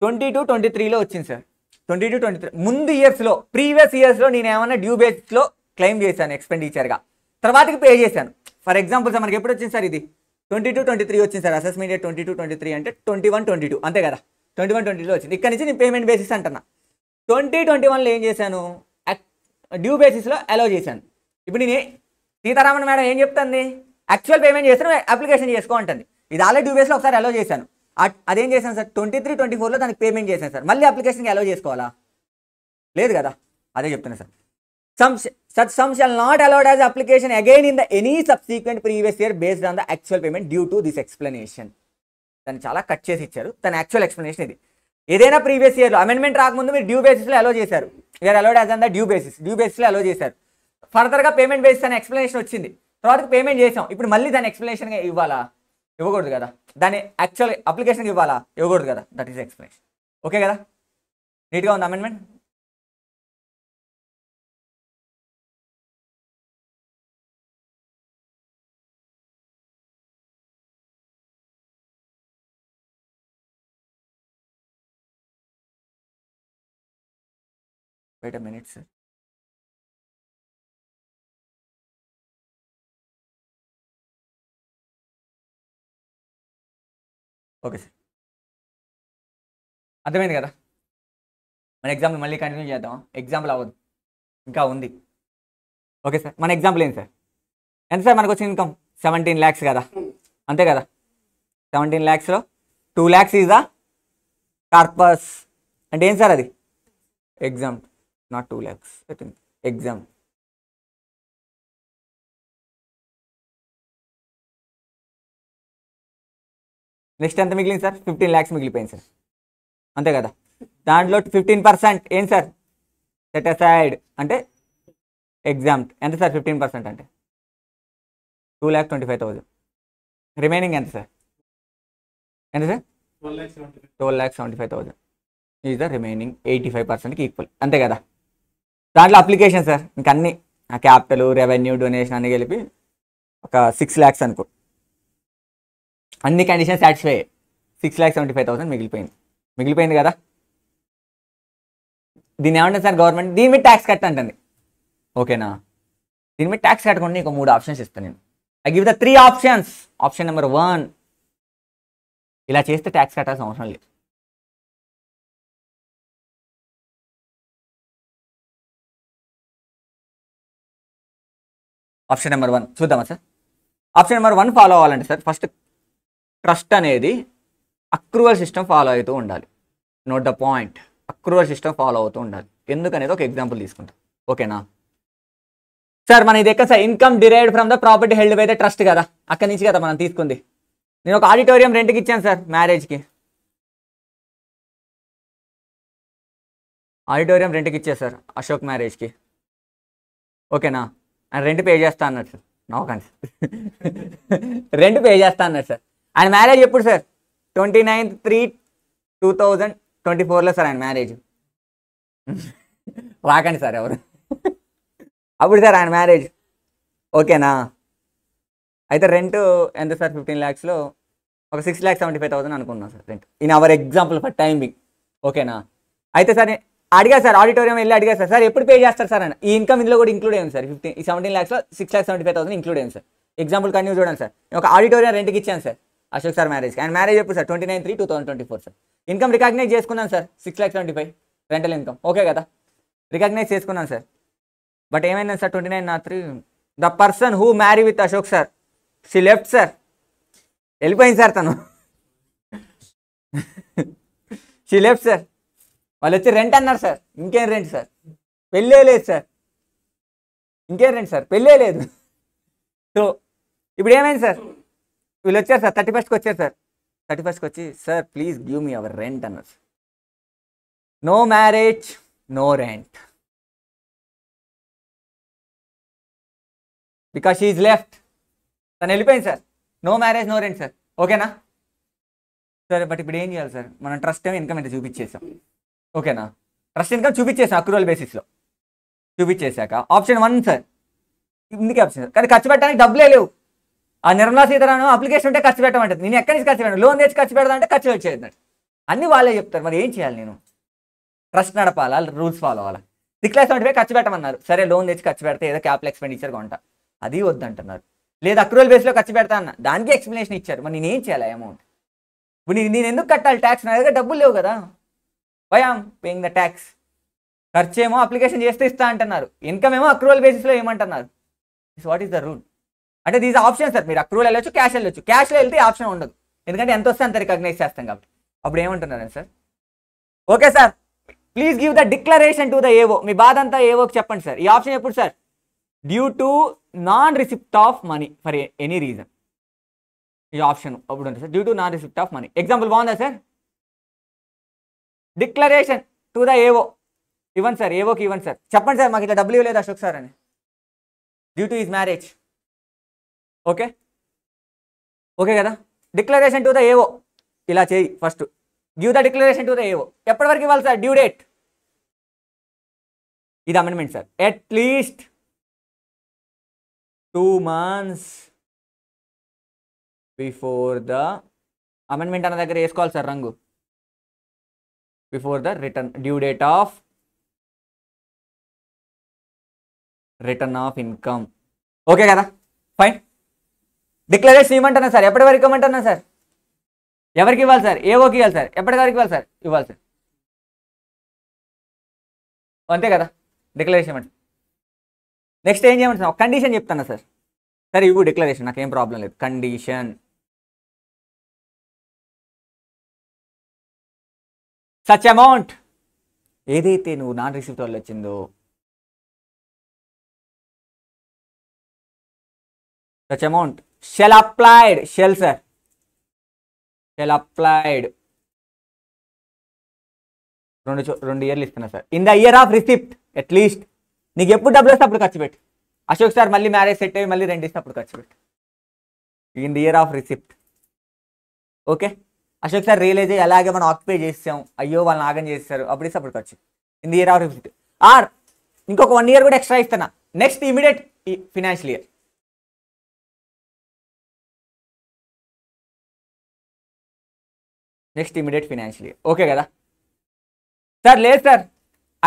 ట్వంటీ టూ ట్వంటీ త్రీలో వచ్చింది sir twenty two twenty three ముందు ఇయర్స్లో ప్రీవియస్ ఇయర్స్లో నేను ఏమైనా డ్యూ బేస్లో క్లెయిమ్ చేశాను ఎక్స్పెండిచర్గా తర్వాతకి పే చేశాను ఫర్ ఎగ్జాంపుల్ సార్ మనకి ఎప్పుడు వచ్చింది సార్ ఇది ట్వంటీ టూ ట్వంటీ త్రీ వచ్చింది sir assessment date twenty two twenty three అంటే ట్వంటీ వన్ ట్వంటీ టూ అంతే కదా ట్వంటీ వన్ ట్వంటీ టూ వచ్చింది ఇక్కడ నుంచి నేను పేమెంట్ బేసిస్ అంటున్నా ట్వంటీ ట్వంటీ వన్లో ఏం చేశాను డ్యూ బేసిస్లో అలో చేశాను ఇప్పుడు నేను సీతారామన్ మేడం ఏం చెప్తుంది యాక్చువల్ పేమెంట్ చేస్తాను అప్లికేషన్ చేసుకో అంటుంది ఇది ఆల్రెడీ డ్యూ బేస్లో ఒకసారి అలో చేశాను అదేం చేశాను సార్ ట్వంటీ త్రీ ట్వంటీ ఫోర్లో దానికి పేమెంట్ చేశాను సార్ మళ్ళీ అప్లికేషన్కి అలో చేసుకోవాలా లేదు కదా అదే చెప్తున్నా sir Sums, such sum shall not allowed as application again in the any subsequent previous year based on the actual payment due to this explanation. దాన్ని చాలా కట్ చేసి ఇచ్చారు తన యాక్చువల్ ఎక్స్ప్లెనేషన్ ఇది ఏదైనా ప్రీవియస్ ఇయర్లో అమెండ్మెంట్ రాకముందు మీరు డ్యూ బేసిస్లో అలో చేశారు we're allowed as on the due basis due బేసిస్లో అలో చేశారు ఫర్దర్గా పేమెంట్ బేసిస్ అనే ఎక్స్ప్లెనేషన్ వచ్చింది తర్వాత పేమెంట్ చేసాం ఇప్పుడు మళ్ళీ దాని ఎక్స్ప్లెనేషన్గా ఇవ్వాలా ఇవ్వకూడదు కదా దాని యాక్చువల్ అప్లికేషన్కి ఇవ్వాలా ఇవ్వకూడదు కదా దట్ ఈస్ ఎక్స్ప్లెనేషన్ ఓకే కదా నీట్గా ఉంది amendment wait a minute sir okay sir అర్థమైంది కదా మన ఎగ్జాంపుల్ మళ్ళీ కంటిన్యూ చేద్దాం ఎగ్జాంపుల్ అవ్వదు ఇంకా ఉంది ఓకే సార్ మన ఎగ్జాంపుల్ ఏంటి సార్ ఎంత సార్ మనకు వచ్చిన ఇన్కమ్ సెవెంటీన్ ల్యాక్స్ కదా అంతే కదా సెవెంటీన్ ల్యాక్స్లో two lakhs is the corpus అంటే ఏం సార్ అది exam not 2 lakhs i exam next ఎంత మిగిలింది సార్ ఫిఫ్టీన్ ల్యాక్స్ మిగిలిపోయింది సార్ అంతే కదా దాంట్లో ఫిఫ్టీన్ పర్సెంట్ ఏం సార్ సెట్ అసైడ్ అంటే ఎగ్జామ్ ఎంత సార్ ఫిఫ్టీన్ పర్సెంట్ అంటే two lakh twenty five thousand remaining ఎంత సార్ ఎంత sir twelve lakh seventy five thousand is the remaining eighty five పర్సెంట్కి ఈక్వల్ అంతే కదా దాంట్లో అప్లికేషన్ సార్ ఇంక అన్ని క్యాపిటల్ రెవెన్యూ డొనేషన్ అన్ని కలిపి ఒక సిక్స్ ల్యాక్స్ అనుకో అన్ని conditions satisfy six lakhs seventy five thousand మిగిలిపోయింది మిగిలిపోయింది కదా దీని ఏమంటుంది సార్ గవర్నమెంట్ దీని మీద ట్యాక్స్ కట్ అంటుంది ఓకేనా దీని మీద ట్యాక్స్ కట్టకుండా నీకు మూడు ఆప్షన్స్ ఇస్తాను నేను I give the three options option number one ఇలా చేస్తే ట్యాక్స్ కట్టాల్సిన అవసరం లేదు ఆప్షన్ నెంబర్ వన్ చూద్దామా sir option number one follow అవ్వాలంటే సార్ ఫస్ట్ ట్రస్ట్ అనేది అక్రూవల్ సిస్టమ్ ఫాలో అవుతూ ఉండాలి note the point accrual system follow అవుతూ ఉండాలి ఎందుకనేది ఒక ఎగ్జాంపుల్ తీసుకుంటాం ఓకేనా సార్ మన ఇది ఎక్కడ sir income derived from the property held by the trust కదా అక్కడి నుంచి కదా మనం తీసుకుంది నేను ఒక ఆడిటోరియం రెంట్కి ఇచ్చాను సార్ మ్యారేజ్కి ఆడిటోరియం రెంట్కి ఇచ్చా సార్ అశోక్ మ్యారేజ్కి ఓకేనా రెంట్ పే చేస్తా అన్నాడు సార్ నవ్వకండి రెంట్ పే చేస్తా అన్నాడు సార్ ఆయన మ్యారేజ్ ఎప్పుడు sir twenty ninth three two thousand twenty ఫోర్లో సార్ ఆయన మ్యారేజ్ రాకండి సార్ ఎవరు అప్పుడు సార్ ఆయన మ్యారేజ్ ఓకేనా అయితే రెంట్ ఎంత సార్ ఫిఫ్టీన్ ల్యాక్స్లో ఒక six lakhs seventy five thousand అనుకున్నాం sir rent in our example for timing ఓకేనా అయితే సార్ అడిగా సార్ ఆడిటోరియం వెళ్ళి అడిగా సార్ సార్ ఎప్పుడు పే చేస్తారు సార్ అని ఈ ఇన్కమ్ ఇందులో కూడా ఇంక్లూడ్ అయ్యింది సార్ ఫిఫ్టీన్ ఈ సెవెంటీన్ ల్యాక్స్లో six lakh seventy five thousand include అయ్యింది సార్ ఎగ్జాంపుల్ కన్యూ చూడండి సార్ ఒక ఆడిటోరియం రెంట్కి ఇచ్చాను సార్ అశోక్ సార్ మ్యారేజ్కి అండ్ మ్యారేజ్ ఎప్పుడు sir twenty nine three two thousand twenty four sir income recognise చేసుకున్నాను sir six lakh twenty five rental income okay కదా రికగ్నైజ్ చేసుకున్నాను సార్ బట్ ఏమైంది సార్ ట్వంటీ నైన్ నా three the person who marry with Ashok sir she left sir వెళ్ళిపోయింది సార్ తను షీ లెఫ్ట్ సార్ వాళ్ళు వచ్చి రెంట్ అన్నారు సార్ ఇంకేం రెంట్ సార్ పెళ్ళే లేదు సార్ ఇంకేం రెంట్ సార్ పెళ్ళే లేదు సో ఇప్పుడు ఏమైంది సార్ వీళ్ళు వచ్చారు సార్ థర్టీ ఫస్ట్కి వచ్చారు సార్ థర్టీ ఫస్ట్కి వచ్చి sir please give me our rent అన్నారు sir no marriage no rent because she left తను వెళ్ళిపోయింది sir no marriage no rent sir ఓకేనా సరే బట్ ఇప్పుడు ఏం చేయాలి సార్ మనం ట్రస్ట్ ఇన్కమ్ అయితే చూపించేసాం ఓకేనా ట్రస్ట్ ఇన్కమ్ చూపించేసాను అక్రూవల్ బేసిస్లో చూపించేశాక ఆప్షన్ వన్ సార్ ఇందుకే ఆప్షన్ సార్ కానీ ఖర్చు పెట్టడానికి డబ్బులే లేవు ఆ నిర్మలా సీతారామన్ అప్లికేషన్ ఉంటే ఖర్చు పెట్టమంటుంది నేను ఎక్కడి నుంచి ఖర్చు పెట్టాను లోన్ తెచ్చి ఖర్చు అంటే ఖర్చు వచ్చేది అన్నీ వాళ్ళే చెప్తారు మరి ఏం చేయాలి నేను ట్రస్ట్ నడపాలా రూల్స్ ఫాలో అవ్వాలా రిక్లైస్ పోయి ఖర్చు పెట్టమన్నారు సరే లోన్ తెచ్చి ఖర్చు పెడితే ఏదో క్యాపిటల్ ఎక్స్పెండిచర్ కొంట అది వద్దంటున్నారు లేదు అక్రూవల్ బేస్లో ఖర్చు పెడతా అన్న దానికి ఎక్స్ప్లెనేషన్ ఇచ్చారు మరి నేనేం చేయాలి అమౌంట్ ఇప్పుడు నేను ఎందుకు కట్టాలి ట్యాక్స్ నా దగ్గర డబ్బులు లేవు కదా why am paying the tax ఖర్చు ఏమో అప్లికేషన్ చేస్తే ఇస్తా అంటున్నారు ఇన్కమ్ ఏమో అక్రూవల్ బేసిస్లో ఏమంటున్నారు వాట్ ఈస్ ద రూల్ అంటే దీస్ ఆప్షన్ సార్ మీరు అక్రూవల్ వెళ్ళొచ్చు క్యాష్ వెళ్ళొచ్చు క్యాష్లో వెళ్తే ఆప్షన్ ఉండదు ఎందుకంటే ఎంత వస్తే అంత రికగ్నైజ్ చేస్తాం కాబట్టి అప్పుడు ఏమంటున్నారు sir okay sir please give the declaration to the AO మీ బాధ అంతా ఏవోకి చెప్పండి సార్ ఈ ఆప్షన్ ఎప్పుడు sir due to non receipt of money for any reason ఈ ఆప్షన్ అప్పుడు ఉంటుంది sir due to non receipt of money example బాగుందా sir declaration to the AO ఇవ్వండి సార్ ఏవోకి ఇవ్వండి సార్ చెప్పండి సార్ మాకు ఇట్లా డబ్బులు ఇవ్వలేదు అశోక్ సార్ అని due to is marriage okay okay కదా డిక్లరేషన్ టు ద ఏవో ఇలా చేయి first give the declaration to the AO ఎప్పటి వరకు ఇవ్వాలి సార్ డ్యూ డేట్ ఇది amendment sir at least two months before the amendment అన్న దగ్గర వేసుకోవాలి సార్ రంగు before the return due date of return of income okay కదా ఫైన్ డిక్లరేషన్ ఇవ్వమంటున్నా సార్ ఎప్పటి వరకు ఇవ్వమంటున్నా సార్ ఎవరికి ఇవ్వాలి సార్ ఏ ఓకే ఇవ్వాలి సార్ ఎప్పటి వరకు ఇవ్వాలి సార్ ఇవ్వాలి సార్ అంతే కదా డిక్లరేషన్ ఇవ్వండి నెక్స్ట్ ఏం చేయమంటున్నా కండిషన్ చెప్తాను సార్ సార్ ఇవ్వు డిక్లరేషన్ నాకేం ప్రాబ్లం లేదు కండిషన్ సచ్ అమౌంట్ ఏదైతే నువ్వు నాన్ రిసీవ్ వల్ల వచ్చిందో such amount shall applied shall sir shall applied రెండు రెండు ఇయర్లు ఇస్తున్నా sir in the year of receipt at least నీకు ఎప్పుడు డబ్బులు వస్తే అప్పుడు ఖర్చు పెట్టు అశోక్ సార్ మళ్ళీ మ్యారేజ్ సెట్ అయ్యి మళ్ళీ రెండు ఇస్తే అప్పుడు ఖర్చు పెట్టు in the year of receipt okay Ashok sir realise అయ్యి అలాగే మనం ఆక్యుపై చేసాం అయ్యో వాళ్ళని ఆగం చేస్తారు అప్పుడు ఇస్తే అప్పుడు ఖర్చు in the year or fifth or ఇంకొక వన్ ఇయర్ కూడా ఎక్స్ట్రా ఇస్తున్నా next immediate financial year next immediate financial year okay కదా సార్ లేదు సార్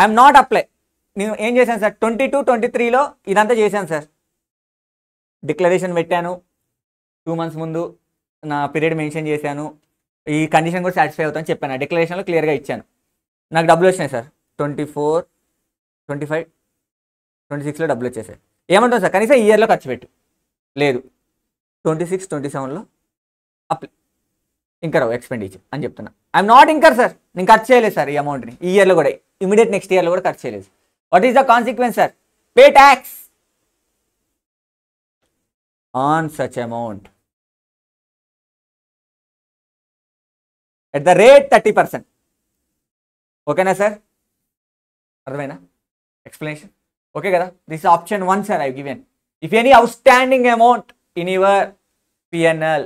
ఐఎమ్ నాట్ అప్లై నేను ఏం చేశాను సార్ ట్వంటీ టూ ట్వంటీ త్రీలో ఇదంతా చేశాను సార్ డిక్లరేషన్ పెట్టాను టూ మంత్స్ ముందు నా పీరియడ్ మెన్షన్ చేశాను ఈ కండిషన్ కూడా సాటిస్ఫై అవుతామని చెప్పాను డిక్లరేషన్లో క్లియర్గా ఇచ్చాను నాకు డబ్బులు వచ్చినాయి sir twenty four twenty five twenty సిక్స్లో డబ్బులు వచ్చేసాయి ఏమంటాం సార్ కనీసం ఇయర్లో ఖర్చు పెట్టు లేదు ట్వంటీ సిక్స్ ట్వంటీ సెవెన్లో అప్ ఇంకర్ ఎక్స్పెండిచర్ అని చెప్తున్నా ఐఎమ్ నాట్ ఇంకర్ సార్ నేను ఖర్చు చేయలేదు సార్ ఈ అమౌంట్ని ఈ ఇయర్లో కూడా ఇమీడియట్ నెక్స్ట్ ఇయర్లో కూడా ఖర్చు చేయలేదు what is the consequence sir pay tax on such amount at the rate 30% okay na sir arvaina explanation okay kada this option 1 sir i have given if any outstanding amount in your pnl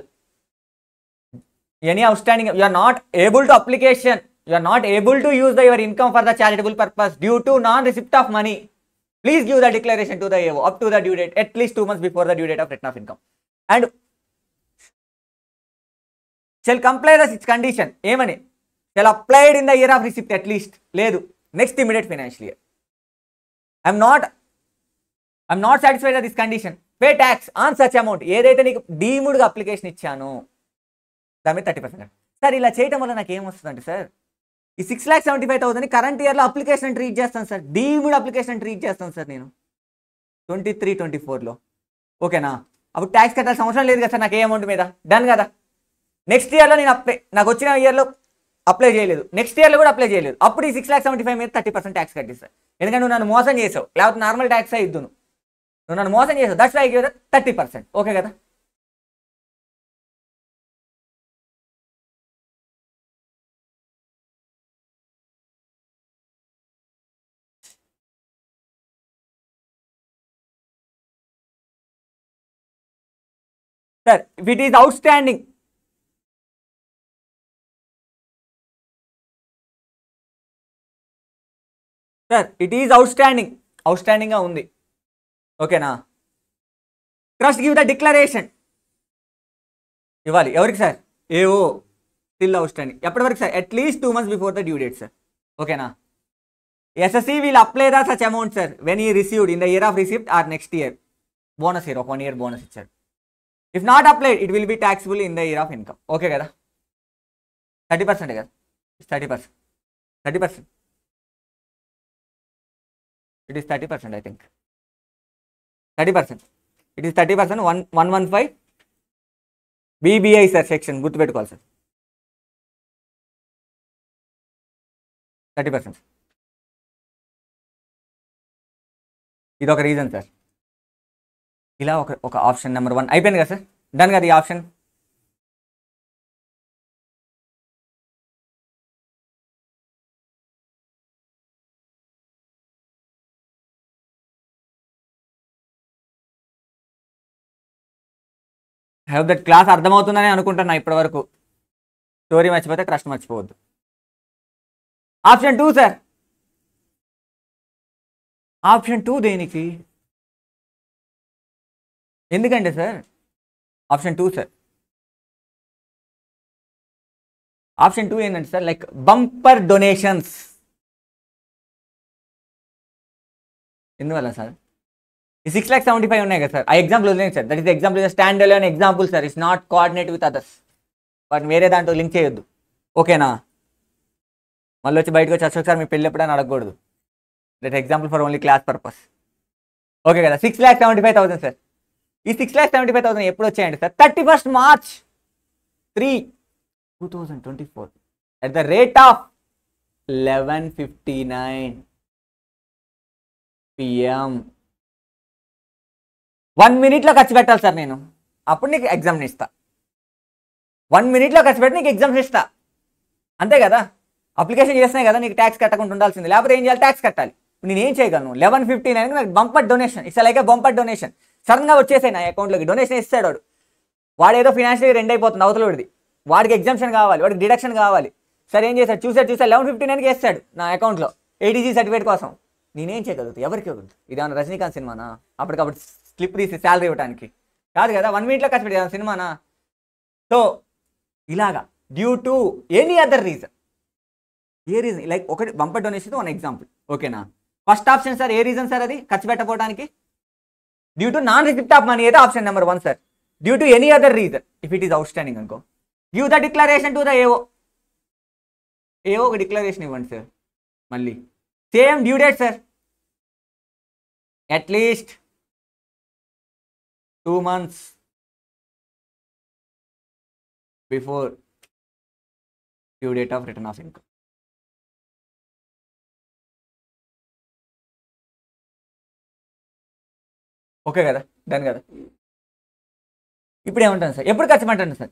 any outstanding you are not able to application you are not able to use the, your income for the charitable purpose due to non receipt of money please give the declaration to the AO up to the due date at least 2 months before the due date of return of income and shall comply thus its condition ఏమని shall applied in the year of receipt at least లేదు next immediate financial year I'm not I'm not satisfied this condition pay tax on such amount ఏదైతే నీకు డీముడ్గా అప్లికేషన్ ఇచ్చాను దాని మీద థర్టీ పర్సెంట్ సార్ ఇలా చేయడం వల్ల నాకు ఏమొస్తుందంటే సార్ ఈ six lakh seventy five thousand current ఇయర్లో అప్లికేషన్ ట్రీట్ చేస్తాను సార్ డీముడ్ అప్లికేషన్ ట్రీట్ చేస్తాను సార్ నేను ట్వంటీ త్రీ ట్వంటీ ఫోర్లో ఓకేనా అప్పుడు ట్యాక్స్ కట్టాల్సిన అవసరం లేదు కదా సార్ నాకు ఏ అమౌంట్ మీద డన్ కదా నెక్స్ట్ ఇయర్లో నేను అప్లై నాకు వచ్చిన ఇయర్లో అప్లై చేయలేదు నెక్స్ట్ ఇయర్లో కూడా అప్లై చేయలేదు అప్పుడు ఈ సిక్స్ ల్యాక్ సెవెంటీ ఫైవ్ మీద థర్టీ పర్సెంట్ ట్యాక్స్ కట్టిస్తాను ఎందుకంటే నువ్వు నన్ను మోసం చేసావు లేకపోతే నార్మల్ ట్యాక్స్ ఇద్దు నువ్వు నువ్వు నన్ను మోసం చేసావు that's like thirty percent okay కదా sir it is outstanding sir it is outstanding అవుట్ స్టాండింగ్గా ఉంది ఓకేనా ట్రస్ట్ గివ్ ద డిక్లరేషన్ ఇవ్వాలి ఎవరికి sir AO still outstanding ఎప్పటివరకు sir at least two months before the due date sir ఓకేనా assessee will apply the such amount sir when he received in the year of received or next year bonus year ఒక వన్ ఇయర్ బోనస్ ఇచ్చారు if not applied it will be taxable in the year of income okay కదా థర్టీ పర్సెంట్ కదా thirty percent thirty percent it is 30% I think. 30%. It is 30% 1, 115 BBI sir section గుర్తుపెట్టుకోవాలి సార్ థర్టీ పర్సెంట్ ఇదొక రీజన్ సార్ ఇలా ఒక ఒక ఆప్షన్ నెంబర్ వన్ అయిపోయింది కదా సార్ డన్ కదా ఈ option I hope that class అర్థమవుతుందని అనుకుంటున్నా వరకు స్టోరీ మర్చిపోతే క్రష్ మర్చిపోవద్దు option two sir option two దేనికి ఎందుకండి sir option two sir option two ఏంటంటే సార్ లైక్ బంపర్ డొనేషన్స్ ఎందువల్ల sir six lakh seventy five ఉన్నాయి కదా సార్ ఆ ఎగ్జాంపుల్ వదిలేదు sir that is example is standalone example sir is not coordinate with others వాటిని వేరే దాంట్లో లింక్ చేయొద్దు ఓకేనా మళ్ళీ వచ్చి బయటకు వచ్చి అశోక్ సార్ మీ పెళ్ళి ఎప్పుడైనా అడగకూడదు that example for only class purpose okay కదా six lakh seventy five thousand sir ఈ six lakh seventy five thousand ఎప్పుడు వచ్చాయండి sir thirty first March three two thousand twenty four at the rate of eleven fifty nine PM one మినిట్లో ఖర్చు పెట్టాలి సార్ నేను అప్పుడు నీకు ఎగ్జామ్ని ఇస్తా వన్ మినిట్లో ఖర్చు పెట్టి నీకు ఎగ్జామ్స్ ఇస్తా అంతే కదా అప్లికేషన్ చేస్తున్నాయి కదా నీకు ట్యాక్స్ కట్టకుండా ఉండాల్సింది లేకపోతే ఏం చేయాలి ట్యాక్స్ కట్టాలి నేను ఏం చేయగలను లెవెన్ ఫిఫ్టీ నైన్కి నాకు bumper donation it's like bumper donation గా వచ్చేసాయి నా అకౌంట్లోకి డొనేషన్ ఇస్తాడు వాడు వాడు ఏదో ఫినాన్షియల్గా రెండు అయిపోతుంది అవతల వాడికి ఎగ్జామ్షన్ కావాలి వాడికి డిడక్షన్ కావాలి సరే ఏం చేస్తాడు చూసాడు చూసాడు లెవెన్ ఫిఫ్టీ నైన్కి వేస్తాడు నా అకౌంట్లో ఏడీజీ సర్టిఫికేట్ కోసం నేనేం చేయగలుగుతా ఎవరికి ఇది ఏమన్నా రజనీకాంత్ సినిమానా అప్పటికప్పుడు స్లిప్ తీసి శాలరీ ఇవ్వడానికి కాదు కదా వన్ మినిట్లో ఖర్చు పెట్టాను సినిమానా సో ఇలాగా due to any other reason a reason like ఒకటి బంపర్ డొనేషన్ వన్ ఎగ్జాంపుల్ ఓకేనా first option sir a reason sir అది ఖర్చు పెట్టకపోవడానికి due to non receipt of money ఏదో option number one sir due to any other reason if it is outstanding అనుకో give the declaration to the AO AO ఒక డిక్లరేషన్ ఇవ్వండి సార్ మళ్ళీ same due date sir at least two months before due date of return of income okay కదా డన్ కదా ఇప్పుడు ఏమంటాను సార్ ఎప్పుడు ఖర్చు పెట్టండి సార్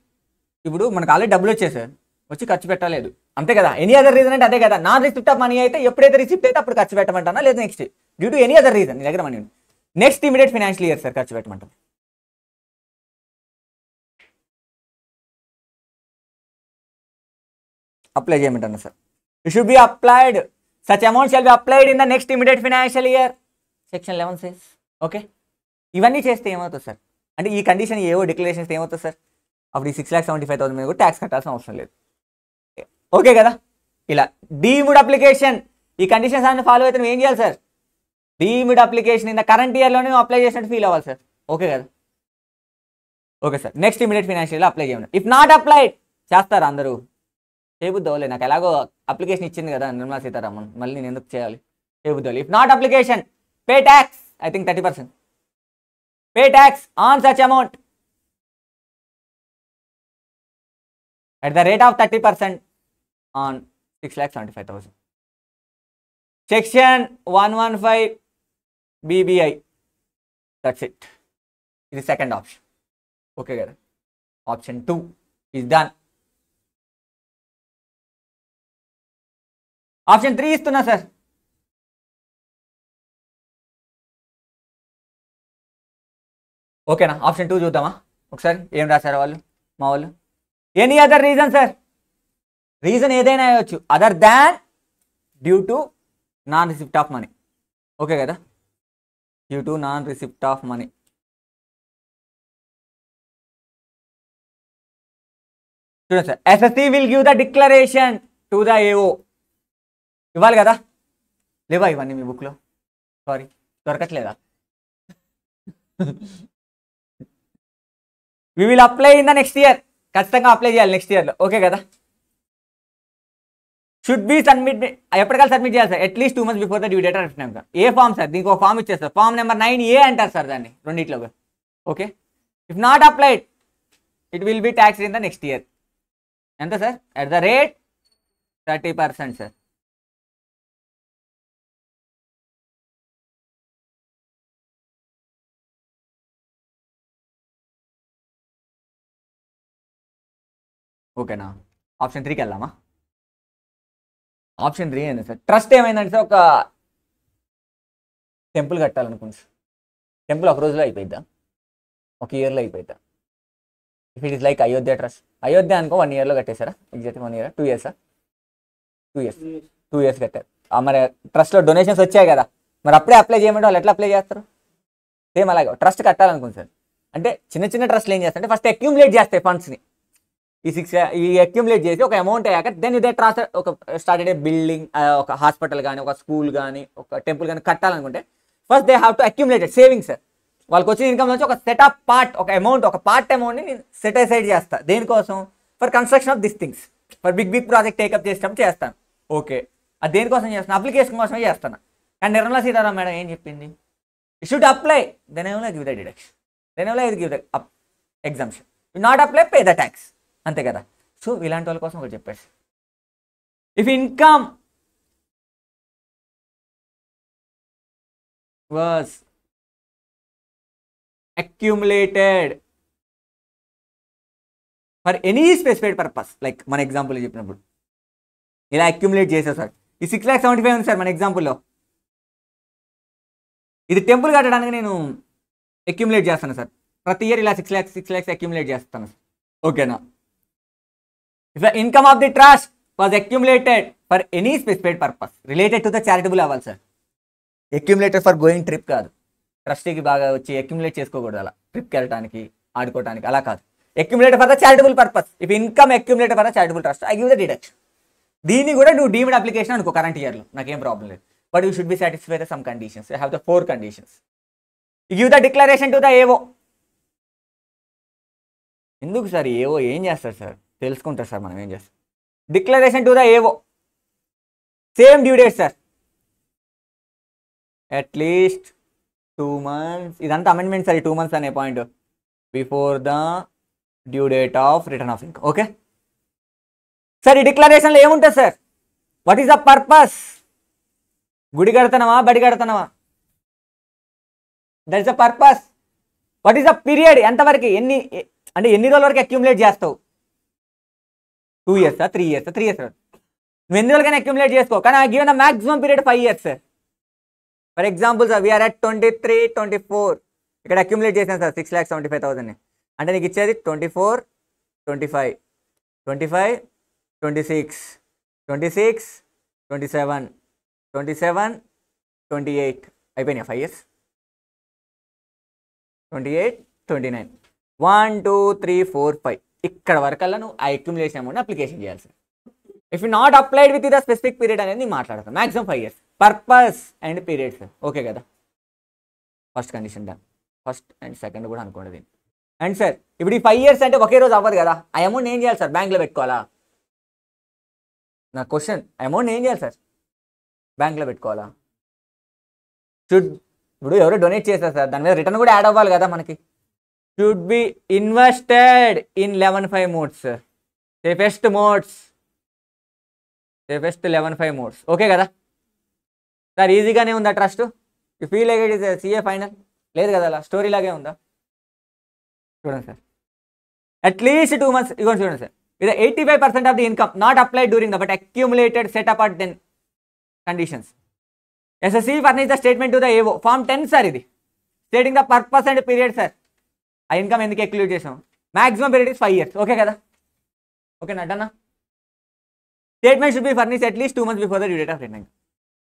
ఇప్పుడు మనకు ఆల్రెడీ డబ్బులు వచ్చాయి సార్ వచ్చి ఖర్చు పెట్టలేదు అంతే కదా ఎనీ అదర్ రీజన్ అంటే అదే కదా నా రిసిప్ట్ ఆఫ్ మనీ అయితే ఎప్పుడైతే రిసిప్ట్ అయితే అప్పుడు ఖర్చు పెట్టమంటానా లేదా next due to any other reason నీ దగ్గర money next immediate financial year sir ఖర్చు పెట్టమంటాను అప్లై చేయమంటాను sir you should be applied such amount shall be applied in the next immediate financial year section eleven సైజ్ ఓకే ఇవన్నీ చేస్తే ఏమవుతుంది సార్ అంటే ఈ కండిషన్ ఏవో డిక్లరేషన్స్ ఏమవుతుంది సార్ అప్పుడు ఈ six lakh seventy five thousand మీద కూడా ట్యాక్స్ కట్టాల్సిన అవసరం లేదు ఓకే కదా ఇలా డీమ్డ్ అప్లికేషన్ ఈ కండిషన్స్ అన్ని ఫాలో అయితే ఏం చేయాలి sir deemed application in current ఇయర్లోనే అప్లై చేసినట్టు ఫీల్ అవ్వాలి సార్ ఓకే కదా okay sir next immediate financial apply చేయండి ఇఫ్ నాట్ అప్లైడ్ చేస్తారు అందరూ చేయబుద్దవలే నాకు ఎలాగో అప్లికేషన్ ఇచ్చింది కదా నిర్మలా సీతారామన్ మళ్ళీ నేను ఎందుకు చేయాలి చేయబుద్దవలే if not application pay tax I think thirty percent pay tax on such amount at the rate of thirty percent on six lakh seventy five thousand section one one five BBI that's it ఇది సెకండ్ ఆప్షన్ ఓకే కదా option two is than option three ఇస్తున్నా సార్ ఓకేనా ఆప్షన్ టూ చూద్దామా ఒకసారి ఏం రాశారు వాళ్ళు మా వాళ్ళు any other reason sir reason ఏదైనా అయ్యొచ్చు other than due to non receipt of money okay కదా due to non receipt of money చూడండి sir assessee will give the declaration to the AO ఇవ్వాలి కదా లేవా ఇవన్నీ మీ బుక్లో సారీ దొరకట్లేదా we will apply in the next year ఖచ్చితంగా అప్లై చేయాలి నెక్స్ట్ ఇయర్లో ఓకే కదా షుడ్ బి సబ్మిట్ ఎప్పటికల్లా సబ్మిట్ చేయాలి sir at least two months before the due date అంటున్నాం సార్ ఏ ఫామ్ సార్ దీనికి ఒక ఫామ్ ఇచ్చేస్తారు ఫామ్ నెంబర్ నైన్ ఏ అంటారు సార్ దాన్ని రెండిట్లో okay if not applied it will be tax in the next year ఎంత sir at the rate thirty percent sir ఓకేనా ఆప్షన్ త్రీకి వెళ్దామా ఆప్షన్ త్రీ ఏంది సార్ ట్రస్ట్ ఏమైందంటే సార్ ఒక టెంపుల్ కట్టాలనుకుంటు టెంపుల్ ఒక రోజులో అయిపోయిద్దా ఒక ఇయర్లో అయిపోయిద్దా if it is like Ayodhya trust Ayodhya అనుకో వన్ ఇయర్లో కట్టేశారా ఎగ్జాక్ట్ వన్ ఇయర్ టూ ఇయర్సా టూ ఇయర్స్ టూ ఇయర్స్ కట్టారు మరి ట్రస్ట్లో డొనేషన్స్ వచ్చాయి కదా మరి అప్పుడే అప్లై చేయమంటే వాళ్ళు ఎట్లా అప్లై చేస్తారు సేమ్ అలాగే ట్రస్ట్ కట్టాలనుకుంది సార్ అంటే చిన్న చిన్న ట్రస్ట్లు ఏం చేస్తారంటే ఫస్ట్ అక్యూములేట్ చేస్తాయి ఫండ్స్ని ఈ సిక్స్ ఈ అక్యుములేట్ చేసి ఒక అమౌంట్ అయ్యాక దెన్ ఇదే ట్రాన్స్ఫర్ ఒక స్టార్టెడ్ బిల్డింగ్ ఒక హాస్పిటల్ కానీ ఒక స్కూల్ కానీ ఒక టెంపుల్ కానీ కట్టాలనుకుంటే first they have to accumulated savings వాళ్ళకి వచ్చిన ఇన్కమ్ నుంచి ఒక సెట్ ఆఫ్ పార్ట్ ఒక అమౌంట్ ఒక పార్ట్ అమౌంట్ని నేను సెట్ అసైడ్ చేస్తాను దేనికోసం for construction of this things for big big project take up చేసినప్పుడు చేస్తాను ఓకే అది దేనికోసం చేస్తాను అప్లికేషన్ కోసమే చేస్తాను అండ్ నిర్మలా సీతారాం మేడం ఏం చెప్పింది యూ షుడ్ అప్లై దెన్ ఏమో గివ్ ద డిడక్షన్ దెన్ ఏమో give the exemption not apply pay the tax అంతే కదా సో ఇలాంటి వాళ్ళ కోసం ఒకటి చెప్పేసి if income was accumulated for any specified purpose like మన ఎగ్జాంపుల్ చెప్పినప్పుడు ఇలా అక్యుములేట్ చేసా సార్ ఈ సిక్స్ ల్యాక్ సెవెంటీ ఫైవ్ ఉంది సార్ మన ఎగ్జాంపుల్లో ఇది టెంపుల్ కట్టడానికి నేను అక్యుములేట్ చేస్తాను సార్ ప్రతి ఇయర్ ఇలా six lakhs six lakhs accumulate చేస్తాను సార్ ఓకేనా if the income of the trust was accumulated for any specified purpose related to the charitable aval, sir. Accumulated for going trip కాదు ట్రస్టీకి బాగా వచ్చి అక్యుములేట్ చేసుకోకూడదు అలా ట్రిప్కి వెళ్ళడానికి ఆడుకోవడానికి అలా కాదు accumulate for the charitable purpose if income accumulate for the charitable trust I give the deduction దీన్ని కూడా నువ్వు డీమ్డ్ అప్లికేషన్ అనుకో కరెంట్ ఇయర్లో నాకేం ప్రాబ్లం లేదు but you should be satisfied some conditions I have the four conditions give the declaration to the ఏవో ఎందుకు సార్ ఏవో ఏం చేస్తారు సార్ తెలుసుకుంటారు సార్ మనం ఏం చేస్తాం డిక్లరేషన్ టు ద ఏవో same due date sir at least two months ఇదంతా అమెండ్మెంట్ సార్ ఈ టూ మంత్స్ అనే point before the due date of return of income okay sir ఈ డిక్లరేషన్లో ఏముంటుంది sir what is the purpose గుడి కడతనవా బడి కడతనవా that is the purpose what is the period ఎంతవరకు ఎన్ని అంటే ఎన్ని రోజుల వరకు అక్యూములేట్ చేస్తావు two years three years three years నువ్వు ఎన్ని రోజులకైనా అక్యుములేట్ చేసుకో కానీ ఆ given maximum period five years for example sir we're at twenty three twenty four ఇక్కడ అక్యుములేట్ చేశాను sir six lakhs seventy five థౌసండ్ని అంటే నీకు ఇచ్చేది twenty four twenty five twenty five twenty six twenty six twenty seven twenty seven twenty eight అయిపోయినాయి five years twenty eight twenty nine one two three four five ఇక్కడ వరకల్లా నువ్వు ఆ అక్యుమిలేషన్ అమౌంట్ అప్లికేషన్ చేయాల్సి if you not applied with the specific period అనేది మాట్లాడతాం maximum five years purpose and periods okay కదా first condition done first and second కూడా అనుకోండి దీన్ని అండ్ సార్ ఇప్పుడు ఈ ఫైవ్ ఇయర్స్ అంటే ఒకే రోజు అవ్వదు కదా ఆ అమౌంట్ ఏం చేయాలి సార్ బ్యాంక్లో పెట్టుకోవాలా నా క్వశ్చన్ అమౌంట్ ఏం చేయాలి సార్ బ్యాంక్లో పెట్టుకోవాలా షుడ్ ఇప్పుడు ఎవరో డొనేట్ చేస్తారు సార్ దాని మీద రిటర్న్ కూడా యాడ్ అవ్వాలి కదా మనకి should be invested in 11.5 modes. Safest modes. Safest 11.5 modes. Okay కదా సార్ ఈజీగానే ఉందా trust you feel like it CA final లేదు కదా అలా స్టోరీ లాగే ఉందా చూడండి సార్ అట్లీస్ట్ టూ మంత్స్ ఇగోండి చూడండి సార్ ఇది eighty five percent of the income not applied during the but accumulated set up at then conditions SSC furnish the statement to the ఏవో ఫార్మ్ టెన్ సార్ ఇది stating the purpose and period sir ఆ ఇన్కమ్ ఎందుకు ఎక్లూడ్ చేసాం maximum period is five years okay కదా ఓకే నటన్నా statement should be furnish at least two months before the due date of return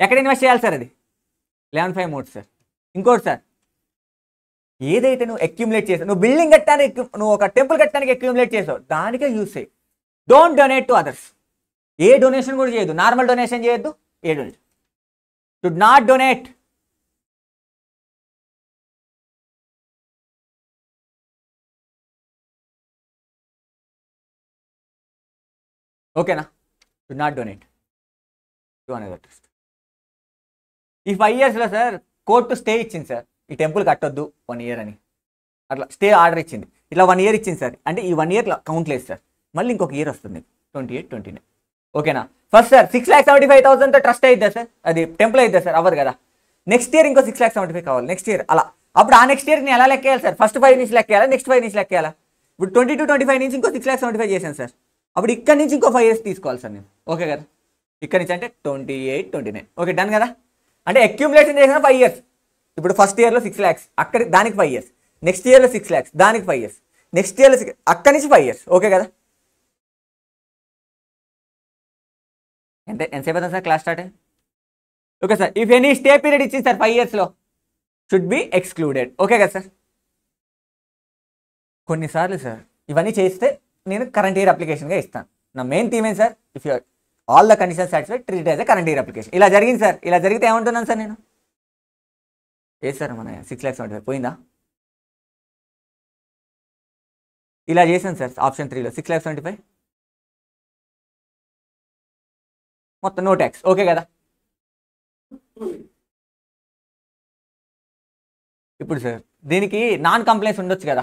ఎక్కడ ఇన్వెస్ట్ చేయాలి సార్ అది లెవెన్ ఫైవ్ మోడ్స్ సార్ ఇంకోటి సార్ ఏదైతే నువ్వు అక్యూములేట్ చేసావు నువ్వు బిల్డింగ్ కట్టడానికి నువ్వు ఒక టెంపుల్ కట్టడానికి అక్యూములేట్ చేసావు దానికే యూస్ చేయి డోంట్ డొనేట్ టు అదర్స్ ఏ డొనేషన్ కూడా చేయొద్దు నార్మల్ డొనేషన్ చేయొద్దు a donation should not donate ఓకేనా టు నాట్ డొనేట్ టు అనేది ట్రస్ట్ ఈ ఫైవ్ ఇయర్స్లో సార్ కోర్టు స్టే ఇచ్చింది సార్ ఈ టెంపుల్ కట్టొద్దు వన్ ఇయర్ అని అట్లా స్టే ఆర్డర్ ఇచ్చింది ఇట్లా వన్ ఇయర్ ఇచ్చింది సార్ అంటే ఈ వన్ ఇయర్లో కౌంట్ లేదు సార్ మళ్ళీ ఇంకొక ఇయర్ వస్తుంది ట్వంటీ ఎయిట్ ట్వంటీ నైన్ ఓకేనా first sir six lakh seventy five థౌసండ్తో ట్రస్ట్ అయిద్దా సార్ అది టెంపుల్ అయిద్దా సార్ అవ్వదు కదా నెక్స్ట్ ఇయర్ ఇంకో సిక్స్ ల్యాక్ సెవెంటీ ఫైవ్ కావాలి నెక్స్ట్ ఇయర్ అలా అప్పుడు ఆ నెక్స్ట్ ఇయర్ని ఎలా లెక్కేయాలి సార్ ఫస్ట్ ఫైవ్ నుంచి లెక్కేయాలా నెక్స్ట్ ఫైవ్ నుంచి లెక్కేయాలా ఇప్పుడు ట్వంటీ టు ట్వంటీ ఫైవ్ నుంచి ఇంకో సిక్స్ ల్యాక్ సెవెంటీ ఫైవ్ చేశాను సార్ అప్పుడు ఇక్కడ నుంచి ఇంకో ఫైవ్ ఇయర్స్ తీసుకోవాలి సార్ నేను ఓకే కదా ఇక్కడ నుంచి అంటే twenty eight twenty nine okay done కదా అంటే అక్యూములేషన్ చేసిన ఫైవ్ ఇయర్స్ ఇప్పుడు ఫస్ట్ ఇయర్లో సిక్స్ ల్యాక్స్ అక్కడ దానికి ఫైవ్ ఇయర్స్ నెక్స్ట్ ఇయర్లో సిక్స్ ల్యాక్స్ దానికి ఫైవ్ ఇయర్స్ నెక్స్ట్ ఇయర్లో సిక్స్ అక్కడి నుంచి ఫైవ్ ఇయర్స్ ఓకే కదా ఎంత ఎంతసేపు అవుతుంది sir class start okay sir if any stay period ఇచ్చింది సార్ ఫైవ్ ఇయర్స్లో షుడ్ బి ఎక్స్క్లూడెడ్ ఓకే కదా సార్ కొన్నిసార్లు సార్ ఇవన్నీ చేస్తే నేను కరెంట్ ఇయర్ అప్లికేషన్గా ఇస్తాను నా మెయిన్ థీమ్ ఏం sir if you all the condition satisfied treat as a current year application ఇలా జరిగింది సార్ ఇలా జరిగితే ఏమంటున్నాను సార్ నేను ఏ సార్ మన సిక్స్ ల్యాక్స్ సెవెంటీ ఫైవ్ పోయిందా ఇలా చేశాను సార్ ఆప్షన్ త్రీలో సిక్స్ ల్యాక్స్ సెవెంటీ ఫైవ్ మొత్తం నో ట్యాక్స్ ఓకే కదా ఇప్పుడు సార్ దీనికి నాన్ కంప్లైంట్స్ ఉండొచ్చు కదా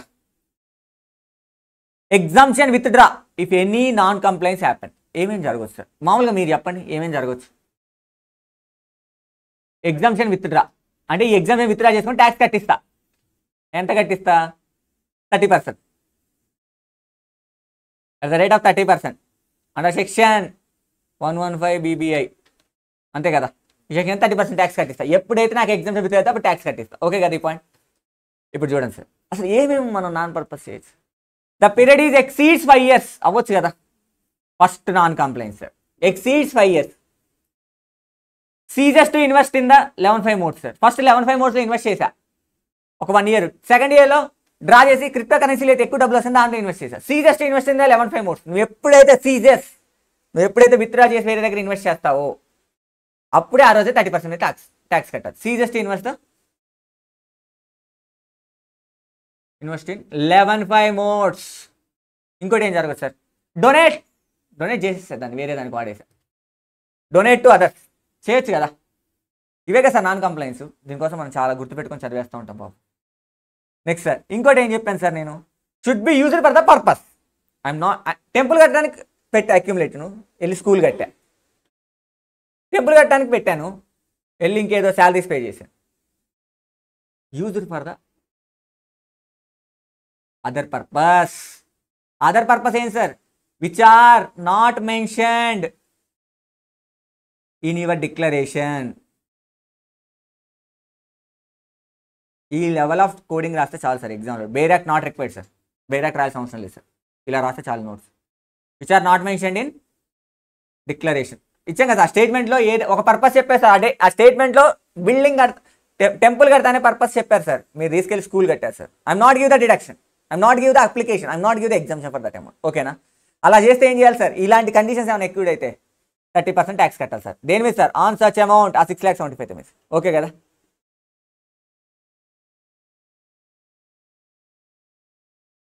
exemption withdraw if any non complaints happen ఏమేమి జరగచ్చు సార్ మామూలుగా మీరు చెప్పండి ఏమేమి జరగచ్చు ఎగ్జామ్షన్ విత్ డ్రా అంటే ఈ ఎగ్జామ్షన్ విత్ డ్రా చేసుకుని ట్యాక్స్ కట్టిస్తా ఎంత కట్టిస్తా thirty percent at the rate of thirty percent అంటే section one one five BBI అంతే కదా సెక్షన్ థర్టీ పర్సెంట్ ట్యాక్స్ కట్టిస్తా ఎప్పుడైతే నాకు ఎగ్జామ్షన్ విత్ అయితే అప్పుడు ట్యాక్స్ కట్టిస్తా ఓకే కదా ఈ పాయింట్ ఇప్పుడు చూడండి సార్ అసలు ఏమేమి మనం నాన్ పర్పస్ చేయొచ్చు the period is exceeds five years అవ్వచ్చు కదా first non complaints exceeds five years ceases to invest in the eleven five modes sir first eleven five మోడ్స్లో ఇన్వెస్ట్ చేశా ఒక వన్ ఇయర్ సెకండ్ ఇయర్లో డ్రా చేసి క్రిప్టో కరెన్సీలో అయితే ఎక్కువ డబ్బులు వస్తుంది దాంట్లో ఇన్వెస్ట్ చేశా ceases to invest in the eleven five modes నువ్వు ఎప్పుడైతే సీజెస్ నువ్వు ఎప్పుడైతే విత్డ్రా చేసి వేరే దగ్గర ఇన్వెస్ట్ చేస్తావో అప్పుడే ఆ రోజే థర్టీ పర్సెంట్ ట్యాక్స్ ట్యాక్స్ కట్టాలి ceases to invest invest in eleven five modes ఇంకోటి ఏం జరగదు సార్ డొనేట్ డొనేట్ చేసేస్తారు దాన్ని వేరే దానికి వాడేసారు డొనేట్ టు అదర్స్ చేయొచ్చు కదా ఇవే కదా సార్ నాన్ కంప్లైంట్స్ దీనికోసం మనం చాలా గుర్తుపెట్టుకొని చదివేస్తూ ఉంటాం బాబు నెక్స్ట్ సార్ ఇంకోటి ఏం చెప్పాను సార్ నేను should be used for the purpose I'm not temple కట్టడానికి పెట్టా అక్యుములేట్ను వెళ్ళి స్కూల్ కట్టా టెంపుల్ కట్టడానికి పెట్టాను వెళ్ళి ఇంకేదో శాలరీస్ పే చేశాను used for the other purpose other purpose ఏం sir which are not mentioned in your declaration ఈ లెవెల్ ఆఫ్ కోడింగ్ రాస్తే చాలు sir exam bare act not required sir bare act రాయాల్సిన అవసరం లేదు సార్ ఇలా రాస్తే చాలు notes which are not mentioned in declaration ఇచ్చాం కదా ఆ స్టేట్మెంట్లో ఏ ఒక పర్పస్ చెప్పారు సార్ అదే ఆ స్టేట్మెంట్లో బిల్డింగ్ కడతా టెంపుల్ కడతా అనే పర్పస్ చెప్పారు సార్ మీరు తీసుకెళ్ళి స్కూల్ కట్టారు sir I'm not give the deduction I'm not give the application I'm not give the exemption for that amount ఓకేనా అలా చేస్తే ఏం చేయాలి సార్ ఇలాంటి కండిషన్స్ ఏమైనా ఎక్కువ అయితే థర్టీ పర్సెంట్ ట్యాక్స్ కట్టాలి సార్ దేని మీద సార్ ఆన్ సచ్ అమౌంట్ ఆ సిక్స్ ల్యాక్స్ సెవెంటీ ఫైవ్ మీద ఓకే కదా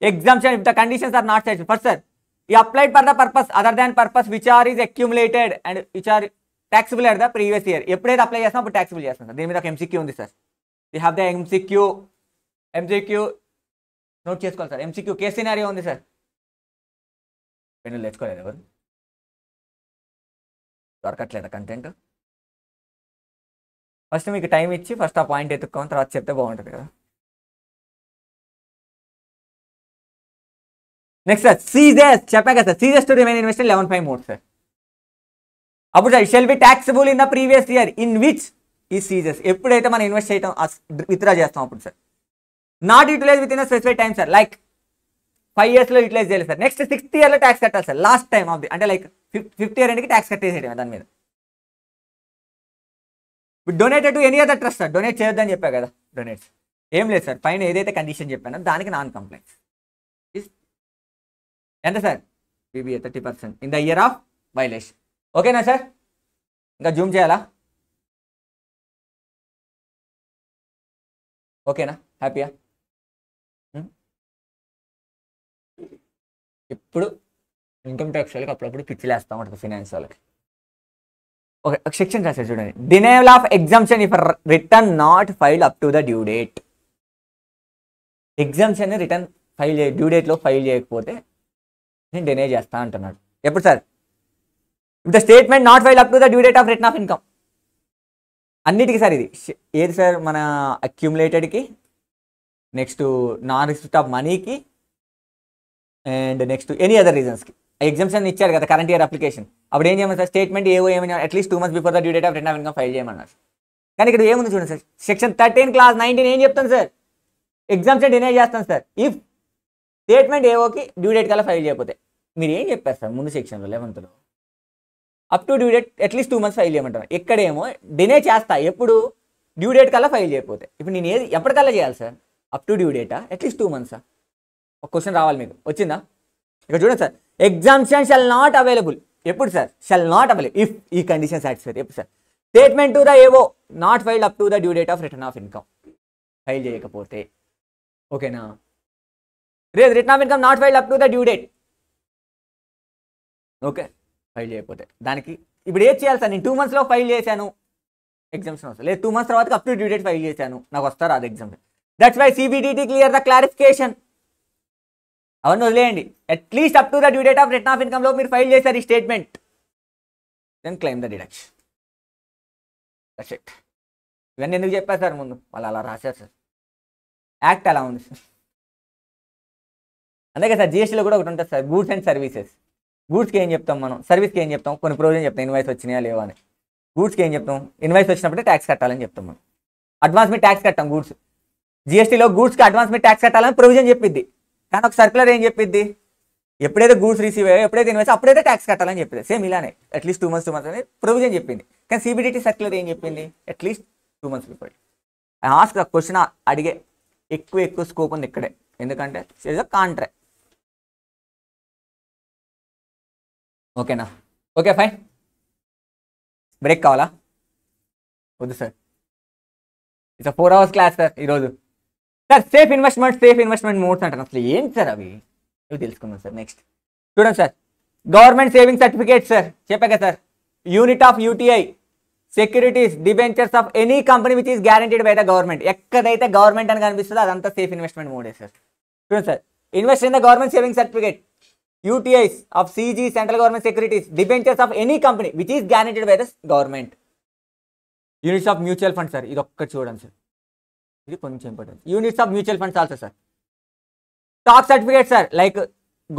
exemption if the conditions are not satisfied. First, sir, he applied for the purpose other than purpose which are is accumulated and which are taxable at the previous year. ఎప్పుడైతే అప్లై చేస్తాం అప్పుడు ట్యాక్సిబుల్ చేస్తాం సార్ దీని మీద ఒక ఎంసీక్యూ ఉంది sir we have the MCQ MCQ note చేసుకోవాలి సార్ ఎంసీక్యూ కే సినారియో ఉంది సార్ పెన్నులు తెచ్చుకోలేదు ఎవరు దొరకట్లేదా కంటెంట్ ఫస్ట్ మీకు టైం ఇచ్చి ఫస్ట్ ఆ పాయింట్ ఎత్తుక్కోని తర్వాత చెప్తే బాగుంటుంది కదా నెక్స్ట్ సార్ సీజెస్ చెప్పా కదా sir ceases to remain invest eleven five more sir అప్పుడు sir shall be taxable in the previous year in which ఈ సీజెస్ ఎప్పుడైతే మనం ఇన్వెస్ట్ చేయటం విత్డ్రా చేస్తాం అప్పుడు sir not utilise within specified time sir like five ఇయర్స్లో యూటిలైజ్ చేయాలి సార్ నెక్స్ట్ సిక్స్త్ ఇయర్లో ట్యాక్స్ కట్టాలి sir last time of the అంటే లైక్ ఫిఫ్త్ ఇయర్ ఎండ్కి ట్యాక్స్ కట్టేసేయడం దాని మీద donated to any other trust sir donate చేయొద్దని చెప్పా కదా డొనేట్స్ ఏం లేదు సార్ పైన ఏదైతే కండిషన్ చెప్పానో దానికి నాన్ కంప్లైంట్స్ ఎంత sir BBA thirty percent in the year of violation ఓకేనా సార్ ఇంకా జూమ్ చేయాలా ఓకేనా హ్యాపీయా ఇప్పుడు ఇన్కమ్ ట్యాక్స్ వాళ్ళకి అప్పుడప్పుడు పిచ్చిలేస్తాం అంటారు ఫినాన్స్ వాళ్ళకి ఒక సెక్షన్ రాసే చూడండి denial of exemption if return not file up to the due date exemption return file చే డ్యూ డేట్లో ఫైల్ చేయకపోతే నేను డినే చేస్తా అంటున్నాడు ఎప్పుడు sir if the statement not file up to the due date of return of income అన్నిటికీ సార్ ఇది ఏది సార్ మన అక్యుములేటెడ్కి నెక్స్ట్ నాన్ రిసిప్ట్ ఆఫ్ మనీకి అండ్ నెక్స్ట్ ఎనీ అదర్ రీజన్స్కి ఎగ్జామ్షన్ ఇచ్చారు కదా కరెంట్ ఇయర్ అప్లికేషన్ అప్పుడు ఏం చేయమని సార్ స్టేట్మెంట్ ఏవో ఏమైనా at least two months before the due date of return అవన్నీ ఫైల్ చేయమన్నారు కానీ ఇక్కడ ఏముంది చూడండి sir section thirteen clause nineteen ఏం చెప్తాను సార్ ఎగ్జామ్షన్ డినై చేస్తాను సార్ ఇఫ్ స్టేట్మెంట్ ఏవోకి డ్యూ డేట్ కల్లా ఫైల్ చేయకపోతే మీరు ఏం చెప్పారు సార్ ముందు సెక్షన్లో లెవెన్త్లో up to due date at least two months file చేయమంటారు ఎక్కడేమో డినే చేస్తా ఎప్పుడు డ్యూ డేట్ కల్లా ఫైల్ చేయకపోతే ఇప్పుడు నేను ఏది ఎప్పటికల్లా చేయాలి సార్ అప్ టు డ్యూ డేటా అట్లీస్ట్ టూ మంత్సా ఒక క్వశ్చన్ రావాలి మీకు వచ్చిందా ఇక్కడ చూడండి sir exemption shall not available ఎప్పుడు sir shall not available if ఈ కండిషన్ సాటిస్ఫై ఎప్పుడు sir statement to the AO not filed up to the due date of return of income file చేయకపోతే ఓకేనా రేపు return of income not filed up to the due date okay file చేయకపోతే దానికి ఇప్పుడు ఏం చేయాలి సార్ నేను టూ మంత్స్లో ఫైల్ చేశాను ఎగ్జామ్స్ వస్తుంది లేదు టూ మంత్స్ తర్వాత up to due date file చేశాను నాకు వస్తారు అది exam that's why CBDT clear the clarification అవన్నీ వదిలేయండి at least up to the due date of return of income లో మీరు ఫైల్ చేశారు ఈ statement then claim the deduction that's ఇవన్నీ ఎందుకు చెప్పారు సార్ ముందు వాళ్ళు అలా రాశారు సార్ యాక్ట్ అలా ఉంది సార్ అందుకే సార్ జిఎస్టీలో కూడా ఒకటి ఉంటుంది సార్ గూడ్స్ అండ్ సర్వీసెస్ గూడ్స్కి ఏం చెప్తాం మనం సర్వీస్కి ఏం చెప్తాం కొన్ని ప్రొవిజన్ చెప్తాం ఇన్వాయిస్ వచ్చినాయా లేవా అని గూడ్స్కి ఏం చెప్తాం ఇన్వాయిస్ వచ్చినప్పుడే ట్యాక్స్ కట్టాలని చెప్తాం మనం అడ్వాన్స్ మీద ట్యాక్స్ కట్టాం గూడ్స్ జిఎస్టీలో గూడ్స్కి అడ్వాన్స్ మీద ట్యాక్స్ కట్టాలని ప్రొవిజన్ చెప్పింది కానీ ఒక సర్క్యులర్ ఏం చెప్పింది ఎప్పుడైతే గూడ్స్ రిసీవ్ అయ్యో ఎప్పుడైతే ఇన్వెస్ట్ అప్పుడైతే ట్యాక్స్ కట్టాలని చెప్పింది సేమ్ ఇలానే at least two months two months అనేది ప్రొవిజన్ చెప్పింది కానీ సిబిడిటీ సర్క్యులర్ ఏం చెప్పింది at least two months before I ask ఆ క్వశ్చన్ అడిగే ఎక్కువ ఎక్కువ స్కోప్ ఉంది ఇక్కడే ఎందుకంటే ఇస్ అ కాంట్రాక్ట్ ఓకేనా ఓకే ఫైన్ బ్రేక్ కావాలా వద్దు sir it's four hours class sir ఈరోజు sir safe investment safe investment modes అంటారు అసలు ఏంటి సార్ అవి ఇవి తెలుసుకుందాం సార్ నెక్స్ట్ చూడండి sir government saving certificate sir చెప్పాక sir unit of UTI securities debentures of any company which is guaranteed by the government ఎక్కడైతే గవర్నమెంట్ అని కనిపిస్తుందో అదంతా సేఫ్ ఇన్వెస్ట్మెంట్ మోడే సార్ చూడండి sir invest in the government saving certificate UTIs of CG central government securities debentures of any company which is guaranteed by the government units of mutual fund sir ఇది ఒక్కటి చూడండి సార్ ఇది కొంచెం important units of mutual funds also sir stock certificate sir like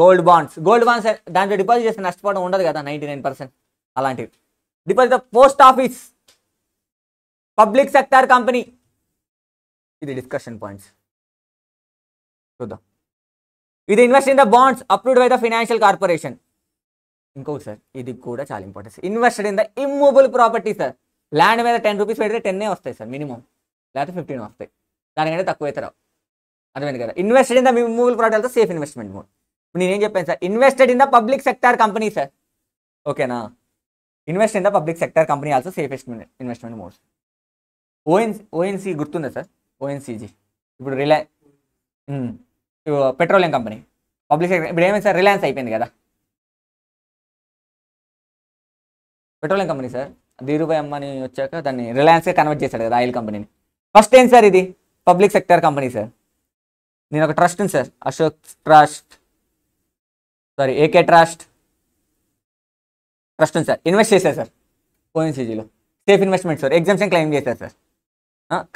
gold bonds gold bonds దాంట్లో డిపాజిట్ చేస్తే నష్టపోవడం ఉండదు కదా నైంటీ నైన్ పర్సెంట్ అలాంటివి deposit of post office public sector company ఇది డిస్కషన్ పాయింట్స్ చూద్దాం ఇది invest in the bonds approved by the financial corporation ఇంకొకటి సార్ ఇది కూడా చాలా important invested in the immovable property sir land మీద టెన్ రూపీస్ పెడితే టెన్నే వస్తాయి సార్ మినిమం లేకపోతే ఫిఫ్టీన్ వస్తాయి దానికంటే తక్కువ అవుతారు అర్థమైంది కదా invested in the movie product వెళ్తే సేఫ్ ఇన్వెస్ట్మెంట్ మోడ్ ఇప్పుడు నేనేం చెప్పాను sir invested in the public sector company sir ఓకేనా invest in the public sector company also safest investment mode ON ONC గుర్తుందా సార్ ఓఎన్సీజీ ఇప్పుడు Reliance petroleum company public sector ఇప్పుడు ఏమైంది సార్ రిలయన్స్ అయిపోయింది కదా పెట్రోలియం కంపెనీ సార్ ధీరుభాయ్ అమ్మని వచ్చాక దాన్ని రిలయన్స్గా కన్వర్ట్ చేశాడు కదా ఆయిల్ కంపెనీని ఫస్ట్ ఏం సార్ ఇది పబ్లిక్ సెక్టర్ కంపెనీ సార్ నేను ఒక ట్రస్ట్ ఉంది sir Ashok trust sorry AK trust trust ఉంది సార్ ఇన్వెస్ట్ చేశారు సార్ ఓఎన్సీజీలో safe investment sir exemption claim చేశారు సార్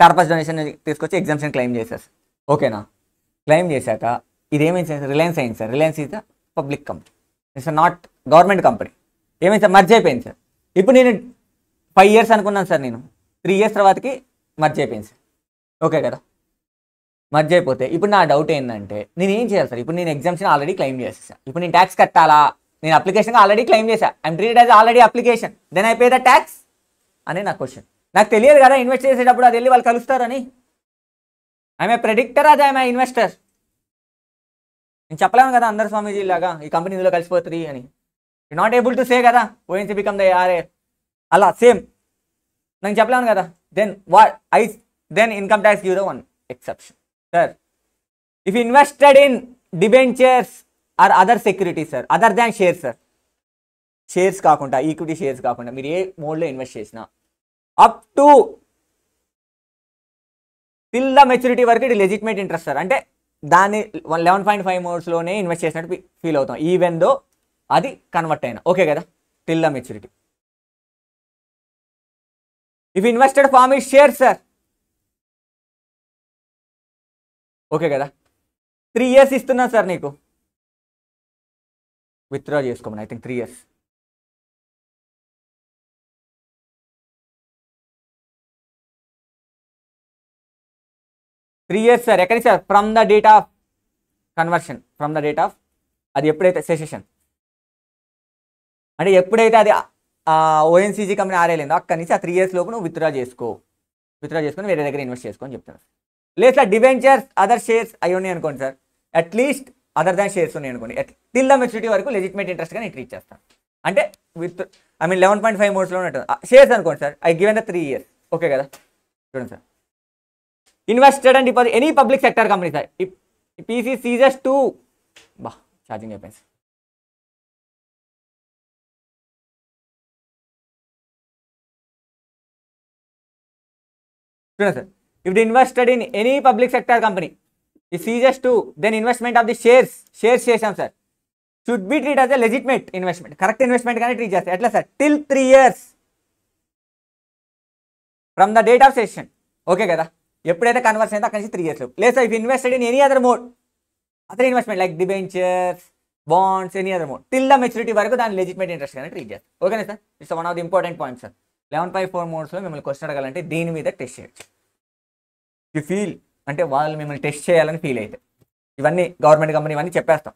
కార్పస్ డొనేషన్ తీసుకొచ్చి ఎగ్జామ్షన్ క్లెయిమ్ చేశారు సార్ ఓకేనా క్లెయిమ్ చేశాక ఇదేమైంది సార్ రిలయన్స్ అయింది sir Reliance is the public company it's not government company ఏమైంది సార్ మర్జ్ అయిపోయింది సార్ ఇప్పుడు నేను ఫైవ్ ఇయర్స్ అనుకున్నాను సార్ నేను త్రీ ఇయర్స్ తర్వాతకి మర్చి అయిపోయింది సార్ ఓకే కదా మర్చి అయిపోతే ఇప్పుడు నా డౌట్ ఏంటంటే నేను ఏం చేయాలి సార్ ఇప్పుడు నేను ఎగ్జామ్షన్ ఆల్రెడీ క్లెయిమ్ చేసేసాను ఇప్పుడు నేను ట్యాక్స్ కట్టాలా నేను అప్లికేషన్ ఆల్రెడీ క్లెయిమ్ చేశా I'm treated as already application then I pay the tax అనే నా క్వశ్చన్ నాకు తెలియదు కదా ఇన్వెస్ట్ చేసేటప్పుడు అది వెళ్ళి వాళ్ళు కలుస్తారని ఐఎమ్ ఏ ప్రెడిక్టర్ అది ఐమ్ ఐ ఇన్వెస్టర్ నేను చెప్పలేము కదా అందరు స్వామీజీ లాగా ఈ కంపెనీ ఇందులో కలిసిపోతుంది అని you not able to say కదా ఓఎన్సీ బికమ్ ద ఆర్ఏ అలా సేమ్ నేను చెప్పలేను కదా then what I then income tax give the one exception sir if invested in debentures or other securities sir other than shares sir shares కాకుండా ఈక్విటీ షేర్స్ కాకుండా మీరు ఏ మోడ్లో ఇన్వెస్ట్ చేసినా up to till the maturity వరకు ఇది లెజిట్మేట్ ఇంట్రెస్ట్ సార్ అంటే దాన్ని వన్ లెవెన్ పాయింట్ ఫైవ్ మోడ్స్లోనే ఇన్వెస్ట్ చేసినట్టు ఫీల్ అవుతాం ఈవెన్ దో అది కన్వర్ట్ అయినా ఓకే కదా till the maturity if invested form ఈ షేర్ సార్ ఓకే కదా త్రీ ఇయర్స్ ఇస్తున్నా సార్ నీకు విత్డ్రా చేసుకోమని I think three years three years sir ఎక్కడి sir from the date of conversion from the date of అది ఎప్పుడైతే సెషన్ అంటే ఎప్పుడైతే అది ఓఎన్సీజీ కంపెనీ లేదు అక్కడి నుంచి ఆ త్రీ ఇయర్స్ లోపు నువ్వు విత్డ్రా చేసుకో విత్డ్రా చేసుకుని వేరే దగ్గర ఇన్వెస్ట్ చేసుకొని చెప్తాను లేదు సార్ డివెంచర్స్ అదర్ షేర్స్ అవి ఉన్నాయి అనుకోండి sir at least other than shares ఉన్నాయి అనుకోండి టిల్ ద మెచ్యూరిటీ వరకు లెజిట్మెంట్ ఇంట్రెస్ట్గా నేను ట్రీట్ చేస్తాను అంటే with I mean eleven point five మోడ్స్లో ఉంటుంది షేర్స్ అనుకోండి sir I given the three years okay కదా చూడండి sir invested and deposit any public sector company sir PC ceases to బా ఛార్జింగ్ అయిపోయింది చూడండి sir they invested in any public sector company ఈ ceases to then investment of the shares shares చేసాం sir should be treat as a investment correct investment కానీ ట్రీట్ చేస్తారు ఎట్లా sir till three years from the date of session okay కదా ఎప్పుడైతే కన్వర్స్ అయితే అక్కడి నుంచి త్రీ ఇయర్స్ లేదు sir if invested in any other mode other investment like debentures bonds any other mode till the maturity వరకు దాని లెజిట్మెంట్ ఇంట్రెస్ట్ కానీ ట్రీట్ చేస్తారు ఓకేనా sir it's one of the important point sir eleven by four మోడ్స్లో మిమ్మల్ని క్వశ్చన్ అడగాలంటే దీని మీద టెస్ట్ చేయొచ్చు యు ఫీల్ అంటే వాళ్ళు మిమ్మల్ని టెస్ట్ చేయాలని ఫీల్ అయితే ఇవన్నీ గవర్నమెంట్ కంపెనీ ఇవన్నీ చెప్పేస్తాం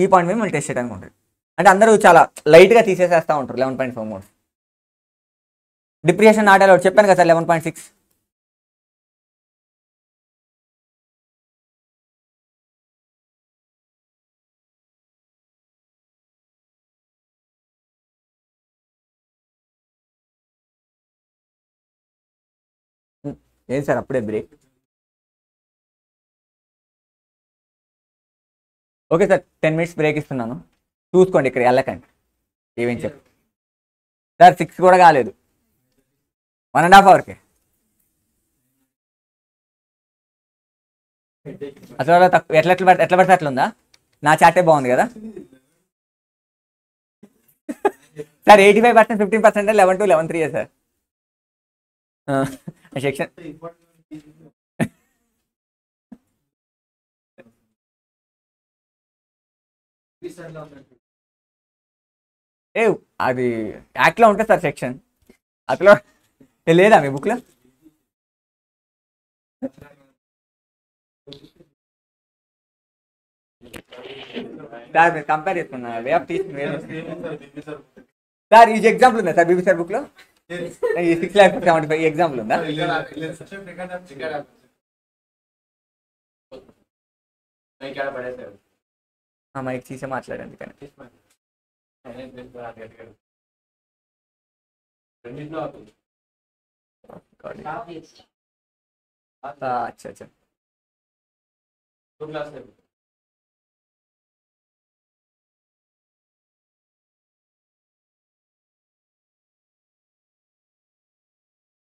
ఈ పాయింట్ మీద మిమ్మల్ని టెస్ట్ చేయడానికి ఉంటుంది అంటే అందరూ చాలా లైట్గా తీసేసేస్తూ ఉంటారు eleven point four modes depreciation నాటాలో చెప్పాను కదా సార్ లెవెన్ పాయింట్ సిక్స్ ఏం సార్ అప్పుడే break okay sir ten minutes break ఇస్తున్నాను చూసుకోండి ఇక్కడ వెళ్ళకండి ఏమేం చెప్పు సార్ సిక్స్ కూడా కాలేదు వన్ అండ్ హాఫ్ అవర్కి అసలు తక్కువ ఎట్లా ఎట్లా ఎట్లా పడితే అట్లా ఉందా నా చాటే బాగుంది కదా sir eighty five percent fifteen percent eleven two eleven three sir Enjection. ఏ అది యాక్ట్లో ఉంటుంది సార్ సెక్షన్ అట్లా లేదా మీ బుక్లో సార్ మీరు కంపేర్ చేసుకున్నా వే ఆఫ్ టీచింగ్ సార్ ఇది ఎగ్జాంపుల్ ఉందా సార్ బీబీ సార్ బుక్లో six lakh seventy five example ఉందా మైక్ తీసే మాట్లాడండి కానీ అచ్చా అచ్చా